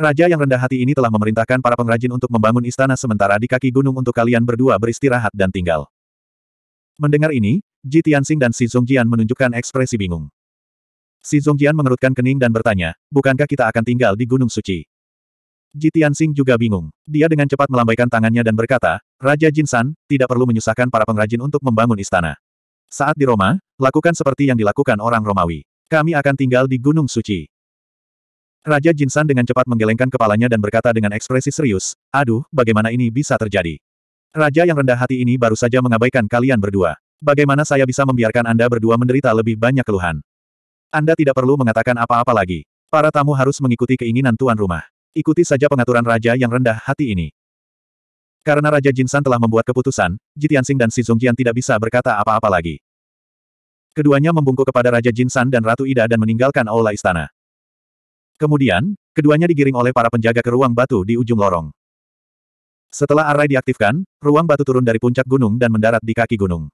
Raja yang rendah hati ini telah memerintahkan para pengrajin untuk membangun istana sementara di kaki gunung untuk kalian berdua beristirahat dan tinggal. Mendengar ini, Ji Tianxing dan Si Zhongjian menunjukkan ekspresi bingung. Si Zhongjian mengerutkan kening dan bertanya, bukankah kita akan tinggal di Gunung Suci? Ji Tianxing juga bingung. Dia dengan cepat melambaikan tangannya dan berkata, Raja Jinsan, tidak perlu menyusahkan para pengrajin untuk membangun istana. Saat di Roma, lakukan seperti yang dilakukan orang Romawi. Kami akan tinggal di Gunung Suci. Raja Jinsan dengan cepat menggelengkan kepalanya dan berkata dengan ekspresi serius, Aduh, bagaimana ini bisa terjadi? Raja yang rendah hati ini baru saja mengabaikan kalian berdua. Bagaimana saya bisa membiarkan Anda berdua menderita lebih banyak keluhan? Anda tidak perlu mengatakan apa-apa lagi. Para tamu harus mengikuti keinginan tuan rumah. Ikuti saja pengaturan raja yang rendah hati ini. Karena Raja Jinsan telah membuat keputusan, Jitiansing dan Si Zongjian tidak bisa berkata apa-apa lagi. Keduanya membungkuk kepada Raja Jinsan dan Ratu Ida dan meninggalkan aula istana. Kemudian, keduanya digiring oleh para penjaga ke ruang batu di ujung lorong. Setelah array diaktifkan, ruang batu turun dari puncak gunung dan mendarat di kaki gunung.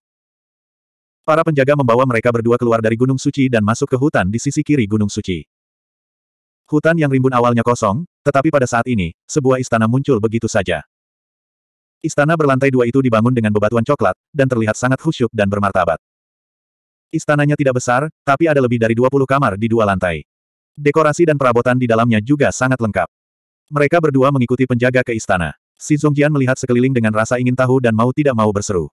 Para penjaga membawa mereka berdua keluar dari Gunung Suci dan masuk ke hutan di sisi kiri Gunung Suci. Hutan yang rimbun awalnya kosong, tetapi pada saat ini, sebuah istana muncul begitu saja. Istana berlantai dua itu dibangun dengan bebatuan coklat, dan terlihat sangat khusyuk dan bermartabat. Istananya tidak besar, tapi ada lebih dari 20 kamar di dua lantai. Dekorasi dan perabotan di dalamnya juga sangat lengkap. Mereka berdua mengikuti penjaga ke istana. Si Zongjian melihat sekeliling dengan rasa ingin tahu dan mau tidak mau berseru.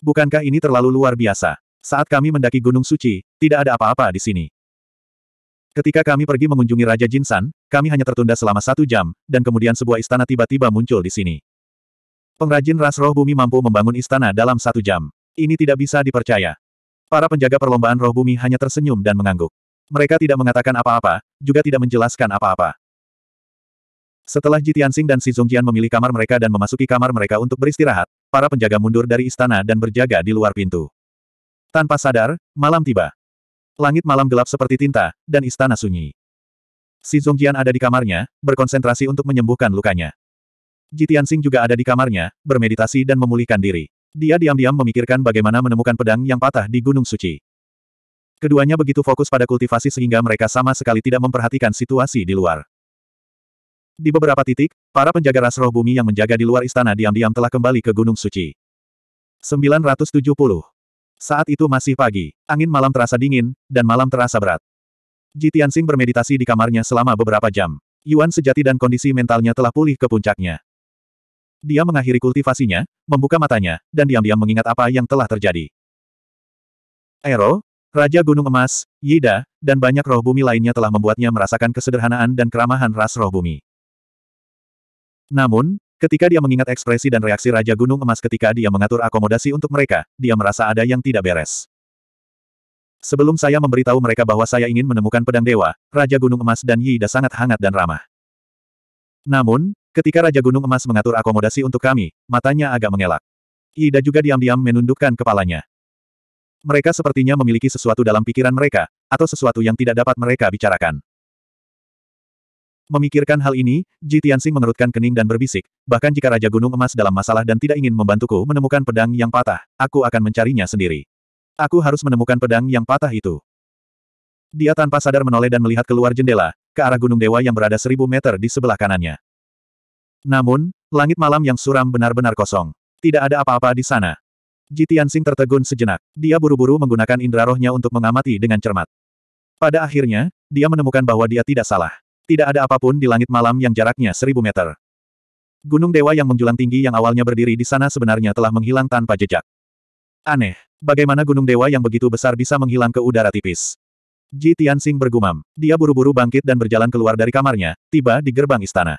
Bukankah ini terlalu luar biasa? Saat kami mendaki Gunung Suci, tidak ada apa-apa di sini. Ketika kami pergi mengunjungi Raja Jinsan, kami hanya tertunda selama satu jam, dan kemudian sebuah istana tiba-tiba muncul di sini. Pengrajin ras roh bumi mampu membangun istana dalam satu jam. Ini tidak bisa dipercaya. Para penjaga perlombaan roh bumi hanya tersenyum dan mengangguk. Mereka tidak mengatakan apa-apa, juga tidak menjelaskan apa-apa. Setelah Ji Tianxing dan Si Zongjian memilih kamar mereka dan memasuki kamar mereka untuk beristirahat, para penjaga mundur dari istana dan berjaga di luar pintu. Tanpa sadar, malam tiba. Langit malam gelap seperti tinta, dan istana sunyi. Si Zongjian ada di kamarnya, berkonsentrasi untuk menyembuhkan lukanya. Ji Tianxing juga ada di kamarnya, bermeditasi dan memulihkan diri. Dia diam-diam memikirkan bagaimana menemukan pedang yang patah di Gunung Suci. Keduanya begitu fokus pada kultivasi sehingga mereka sama sekali tidak memperhatikan situasi di luar. Di beberapa titik, para penjaga ras roh bumi yang menjaga di luar istana diam-diam telah kembali ke Gunung Suci. 970. Saat itu masih pagi, angin malam terasa dingin, dan malam terasa berat. Ji Tianxing bermeditasi di kamarnya selama beberapa jam. Yuan sejati dan kondisi mentalnya telah pulih ke puncaknya. Dia mengakhiri kultivasinya, membuka matanya, dan diam-diam mengingat apa yang telah terjadi. Ero, Raja Gunung Emas, Yida, dan banyak roh bumi lainnya telah membuatnya merasakan kesederhanaan dan keramahan ras roh bumi. Namun, ketika dia mengingat ekspresi dan reaksi Raja Gunung Emas ketika dia mengatur akomodasi untuk mereka, dia merasa ada yang tidak beres. Sebelum saya memberitahu mereka bahwa saya ingin menemukan pedang dewa, Raja Gunung Emas dan Yida sangat hangat dan ramah. Namun, ketika Raja Gunung Emas mengatur akomodasi untuk kami, matanya agak mengelak. Yida juga diam-diam menundukkan kepalanya. Mereka sepertinya memiliki sesuatu dalam pikiran mereka, atau sesuatu yang tidak dapat mereka bicarakan. Memikirkan hal ini, Ji Tianxing mengerutkan kening dan berbisik, bahkan jika Raja Gunung Emas dalam masalah dan tidak ingin membantuku menemukan pedang yang patah, aku akan mencarinya sendiri. Aku harus menemukan pedang yang patah itu. Dia tanpa sadar menoleh dan melihat keluar jendela, ke arah Gunung Dewa yang berada seribu meter di sebelah kanannya. Namun, langit malam yang suram benar-benar kosong. Tidak ada apa-apa di sana. Ji Tianxing tertegun sejenak. Dia buru-buru menggunakan indera rohnya untuk mengamati dengan cermat. Pada akhirnya, dia menemukan bahwa dia tidak salah. Tidak ada apapun di langit malam yang jaraknya seribu meter. Gunung dewa yang menjulang tinggi yang awalnya berdiri di sana sebenarnya telah menghilang tanpa jejak. Aneh, bagaimana gunung dewa yang begitu besar bisa menghilang ke udara tipis? Ji Tianxing bergumam. Dia buru-buru bangkit dan berjalan keluar dari kamarnya, tiba di gerbang istana.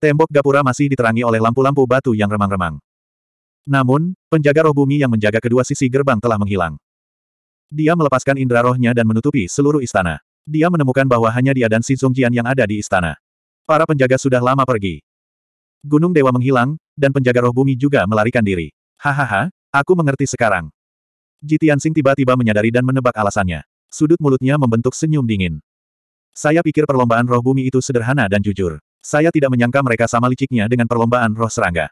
Tembok gapura masih diterangi oleh lampu-lampu batu yang remang-remang. Namun, penjaga roh bumi yang menjaga kedua sisi gerbang telah menghilang. Dia melepaskan indera rohnya dan menutupi seluruh istana. Dia menemukan bahwa hanya dia dan si Zongjian yang ada di istana. Para penjaga sudah lama pergi. Gunung Dewa menghilang, dan penjaga roh bumi juga melarikan diri. Hahaha, aku mengerti sekarang. Jitian Sing tiba-tiba menyadari dan menebak alasannya. Sudut mulutnya membentuk senyum dingin. Saya pikir perlombaan roh bumi itu sederhana dan jujur. Saya tidak menyangka mereka sama liciknya dengan perlombaan roh serangga.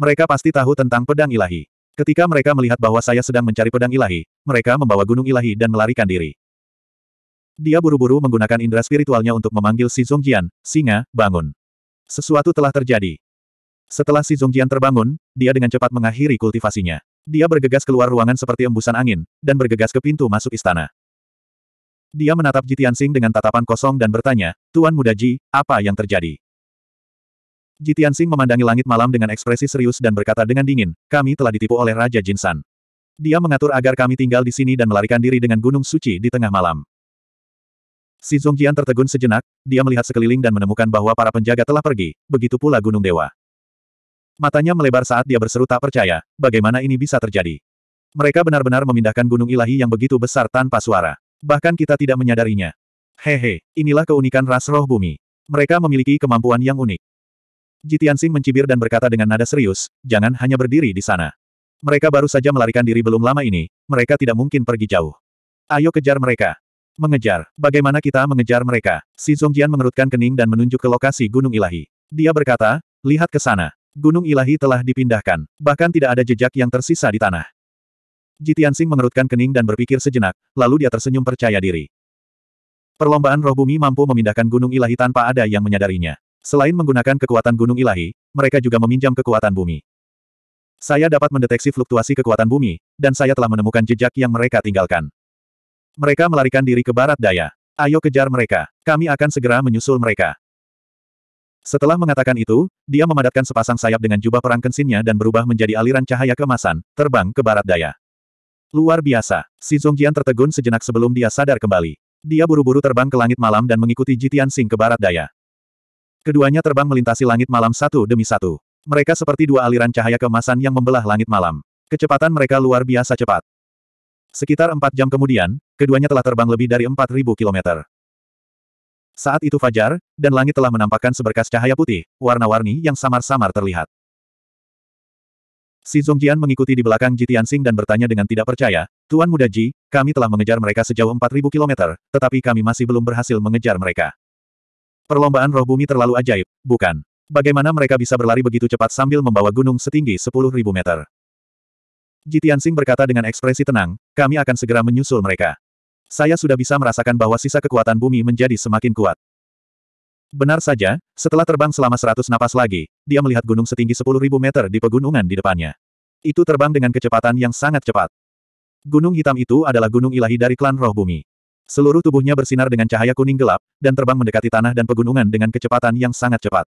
Mereka pasti tahu tentang pedang ilahi. Ketika mereka melihat bahwa saya sedang mencari pedang ilahi, mereka membawa gunung ilahi dan melarikan diri. Dia buru-buru menggunakan indera spiritualnya untuk memanggil si Zongjian, singa, bangun. Sesuatu telah terjadi. Setelah si Zongjian terbangun, dia dengan cepat mengakhiri kultivasinya. Dia bergegas keluar ruangan seperti embusan angin, dan bergegas ke pintu masuk istana. Dia menatap Ji Tianxing dengan tatapan kosong dan bertanya, Tuan Muda Ji, apa yang terjadi? Ji Tianxing memandangi langit malam dengan ekspresi serius dan berkata dengan dingin, kami telah ditipu oleh Raja Jinsan. Dia mengatur agar kami tinggal di sini dan melarikan diri dengan gunung suci di tengah malam. Si Zongjian tertegun sejenak, dia melihat sekeliling dan menemukan bahwa para penjaga telah pergi, begitu pula Gunung Dewa. Matanya melebar saat dia berseru tak percaya, bagaimana ini bisa terjadi. Mereka benar-benar memindahkan gunung ilahi yang begitu besar tanpa suara. Bahkan kita tidak menyadarinya. Hehe, inilah keunikan ras roh bumi. Mereka memiliki kemampuan yang unik. Jitiansing mencibir dan berkata dengan nada serius, jangan hanya berdiri di sana. Mereka baru saja melarikan diri belum lama ini, mereka tidak mungkin pergi jauh. Ayo kejar mereka. Mengejar. Bagaimana kita mengejar mereka? Si Zongjian mengerutkan kening dan menunjuk ke lokasi Gunung Ilahi. Dia berkata, lihat ke sana. Gunung Ilahi telah dipindahkan. Bahkan tidak ada jejak yang tersisa di tanah. Jitiansing mengerutkan kening dan berpikir sejenak, lalu dia tersenyum percaya diri. Perlombaan roh bumi mampu memindahkan Gunung Ilahi tanpa ada yang menyadarinya. Selain menggunakan kekuatan Gunung Ilahi, mereka juga meminjam kekuatan bumi. Saya dapat mendeteksi fluktuasi kekuatan bumi, dan saya telah menemukan jejak yang mereka tinggalkan. Mereka melarikan diri ke barat daya. Ayo kejar mereka. Kami akan segera menyusul mereka. Setelah mengatakan itu, dia memadatkan sepasang sayap dengan jubah perang kensinnya dan berubah menjadi aliran cahaya kemasan, terbang ke barat daya. Luar biasa, si Zongjian tertegun sejenak sebelum dia sadar kembali. Dia buru-buru terbang ke langit malam dan mengikuti Jitian Sing ke barat daya. Keduanya terbang melintasi langit malam satu demi satu. Mereka seperti dua aliran cahaya kemasan yang membelah langit malam. Kecepatan mereka luar biasa cepat. Sekitar empat jam kemudian, keduanya telah terbang lebih dari empat ribu kilometer. Saat itu fajar, dan langit telah menampakkan seberkas cahaya putih, warna-warni yang samar-samar terlihat. Si Zongjian mengikuti di belakang Ji Tianxing dan bertanya dengan tidak percaya, Tuan Muda Ji, kami telah mengejar mereka sejauh 4.000 kilometer, tetapi kami masih belum berhasil mengejar mereka. Perlombaan roh bumi terlalu ajaib, bukan? Bagaimana mereka bisa berlari begitu cepat sambil membawa gunung setinggi 10.000 meter? Jitiansing berkata dengan ekspresi tenang, kami akan segera menyusul mereka. Saya sudah bisa merasakan bahwa sisa kekuatan bumi menjadi semakin kuat. Benar saja, setelah terbang selama seratus napas lagi, dia melihat gunung setinggi sepuluh ribu meter di pegunungan di depannya. Itu terbang dengan kecepatan yang sangat cepat. Gunung hitam itu adalah gunung ilahi dari klan roh bumi. Seluruh tubuhnya bersinar dengan cahaya kuning gelap, dan terbang mendekati tanah dan pegunungan dengan kecepatan yang sangat cepat.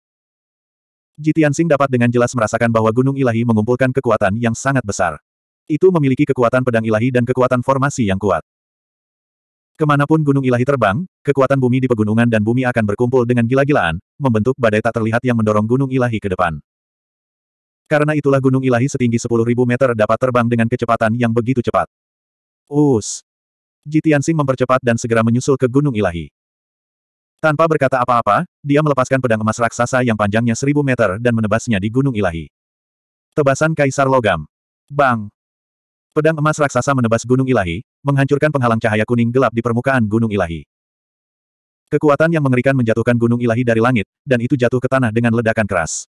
Jitiansing dapat dengan jelas merasakan bahwa gunung ilahi mengumpulkan kekuatan yang sangat besar. Itu memiliki kekuatan pedang ilahi dan kekuatan formasi yang kuat. Kemanapun gunung ilahi terbang, kekuatan bumi di pegunungan dan bumi akan berkumpul dengan gila-gilaan, membentuk badai tak terlihat yang mendorong gunung ilahi ke depan. Karena itulah gunung ilahi setinggi 10.000 meter dapat terbang dengan kecepatan yang begitu cepat. Us! Jitiansing mempercepat dan segera menyusul ke gunung ilahi. Tanpa berkata apa-apa, dia melepaskan pedang emas raksasa yang panjangnya seribu meter dan menebasnya di Gunung Ilahi. Tebasan Kaisar Logam. Bang! Pedang emas raksasa menebas gunung ilahi, menghancurkan penghalang cahaya kuning gelap di permukaan gunung ilahi. Kekuatan yang mengerikan menjatuhkan gunung ilahi dari langit, dan itu jatuh ke tanah dengan ledakan keras.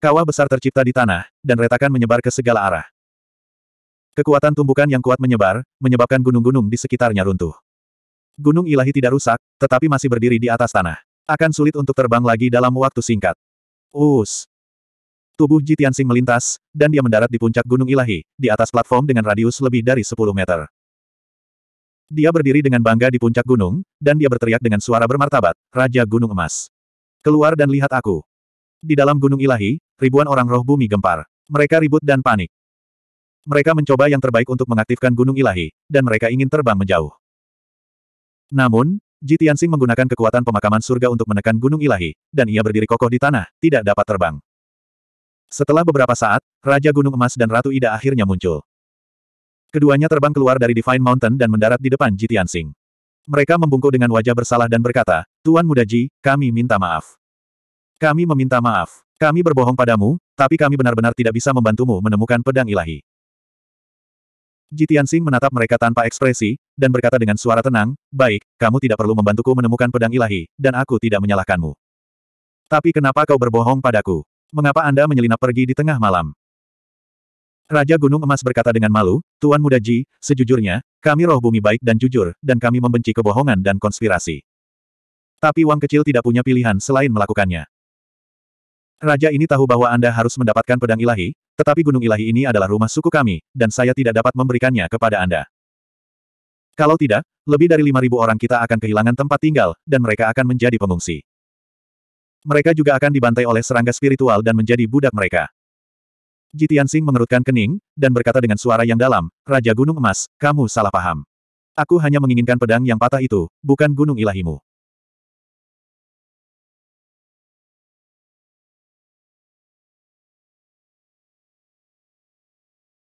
Kawah besar tercipta di tanah, dan retakan menyebar ke segala arah. Kekuatan tumbukan yang kuat menyebar, menyebabkan gunung-gunung di sekitarnya runtuh. Gunung ilahi tidak rusak, tetapi masih berdiri di atas tanah. Akan sulit untuk terbang lagi dalam waktu singkat. Us, Tubuh Ji Tianxing melintas, dan dia mendarat di puncak Gunung Ilahi, di atas platform dengan radius lebih dari 10 meter. Dia berdiri dengan bangga di puncak gunung, dan dia berteriak dengan suara bermartabat, Raja Gunung Emas. Keluar dan lihat aku. Di dalam Gunung Ilahi, ribuan orang roh bumi gempar. Mereka ribut dan panik. Mereka mencoba yang terbaik untuk mengaktifkan Gunung Ilahi, dan mereka ingin terbang menjauh. Namun, Ji Tianxing menggunakan kekuatan pemakaman surga untuk menekan Gunung Ilahi, dan ia berdiri kokoh di tanah, tidak dapat terbang. Setelah beberapa saat, Raja Gunung Emas dan Ratu Ida akhirnya muncul. Keduanya terbang keluar dari Divine Mountain dan mendarat di depan Jitian Sing. Mereka membungkuk dengan wajah bersalah dan berkata, Tuan Muda Ji, kami minta maaf. Kami meminta maaf. Kami berbohong padamu, tapi kami benar-benar tidak bisa membantumu menemukan pedang ilahi. Jitian Sing menatap mereka tanpa ekspresi, dan berkata dengan suara tenang, Baik, kamu tidak perlu membantuku menemukan pedang ilahi, dan aku tidak menyalahkanmu. Tapi kenapa kau berbohong padaku? Mengapa Anda menyelinap pergi di tengah malam? Raja Gunung Emas berkata dengan malu, Tuan Muda Ji, sejujurnya, kami roh bumi baik dan jujur, dan kami membenci kebohongan dan konspirasi. Tapi Wang kecil tidak punya pilihan selain melakukannya. Raja ini tahu bahwa Anda harus mendapatkan pedang ilahi, tetapi gunung ilahi ini adalah rumah suku kami, dan saya tidak dapat memberikannya kepada Anda. Kalau tidak, lebih dari 5.000 orang kita akan kehilangan tempat tinggal, dan mereka akan menjadi pengungsi. Mereka juga akan dibantai oleh serangga spiritual dan menjadi budak mereka. Jitian Sing mengerutkan kening, dan berkata dengan suara yang dalam, Raja Gunung Emas, kamu salah paham. Aku hanya menginginkan pedang yang patah itu, bukan gunung ilahimu.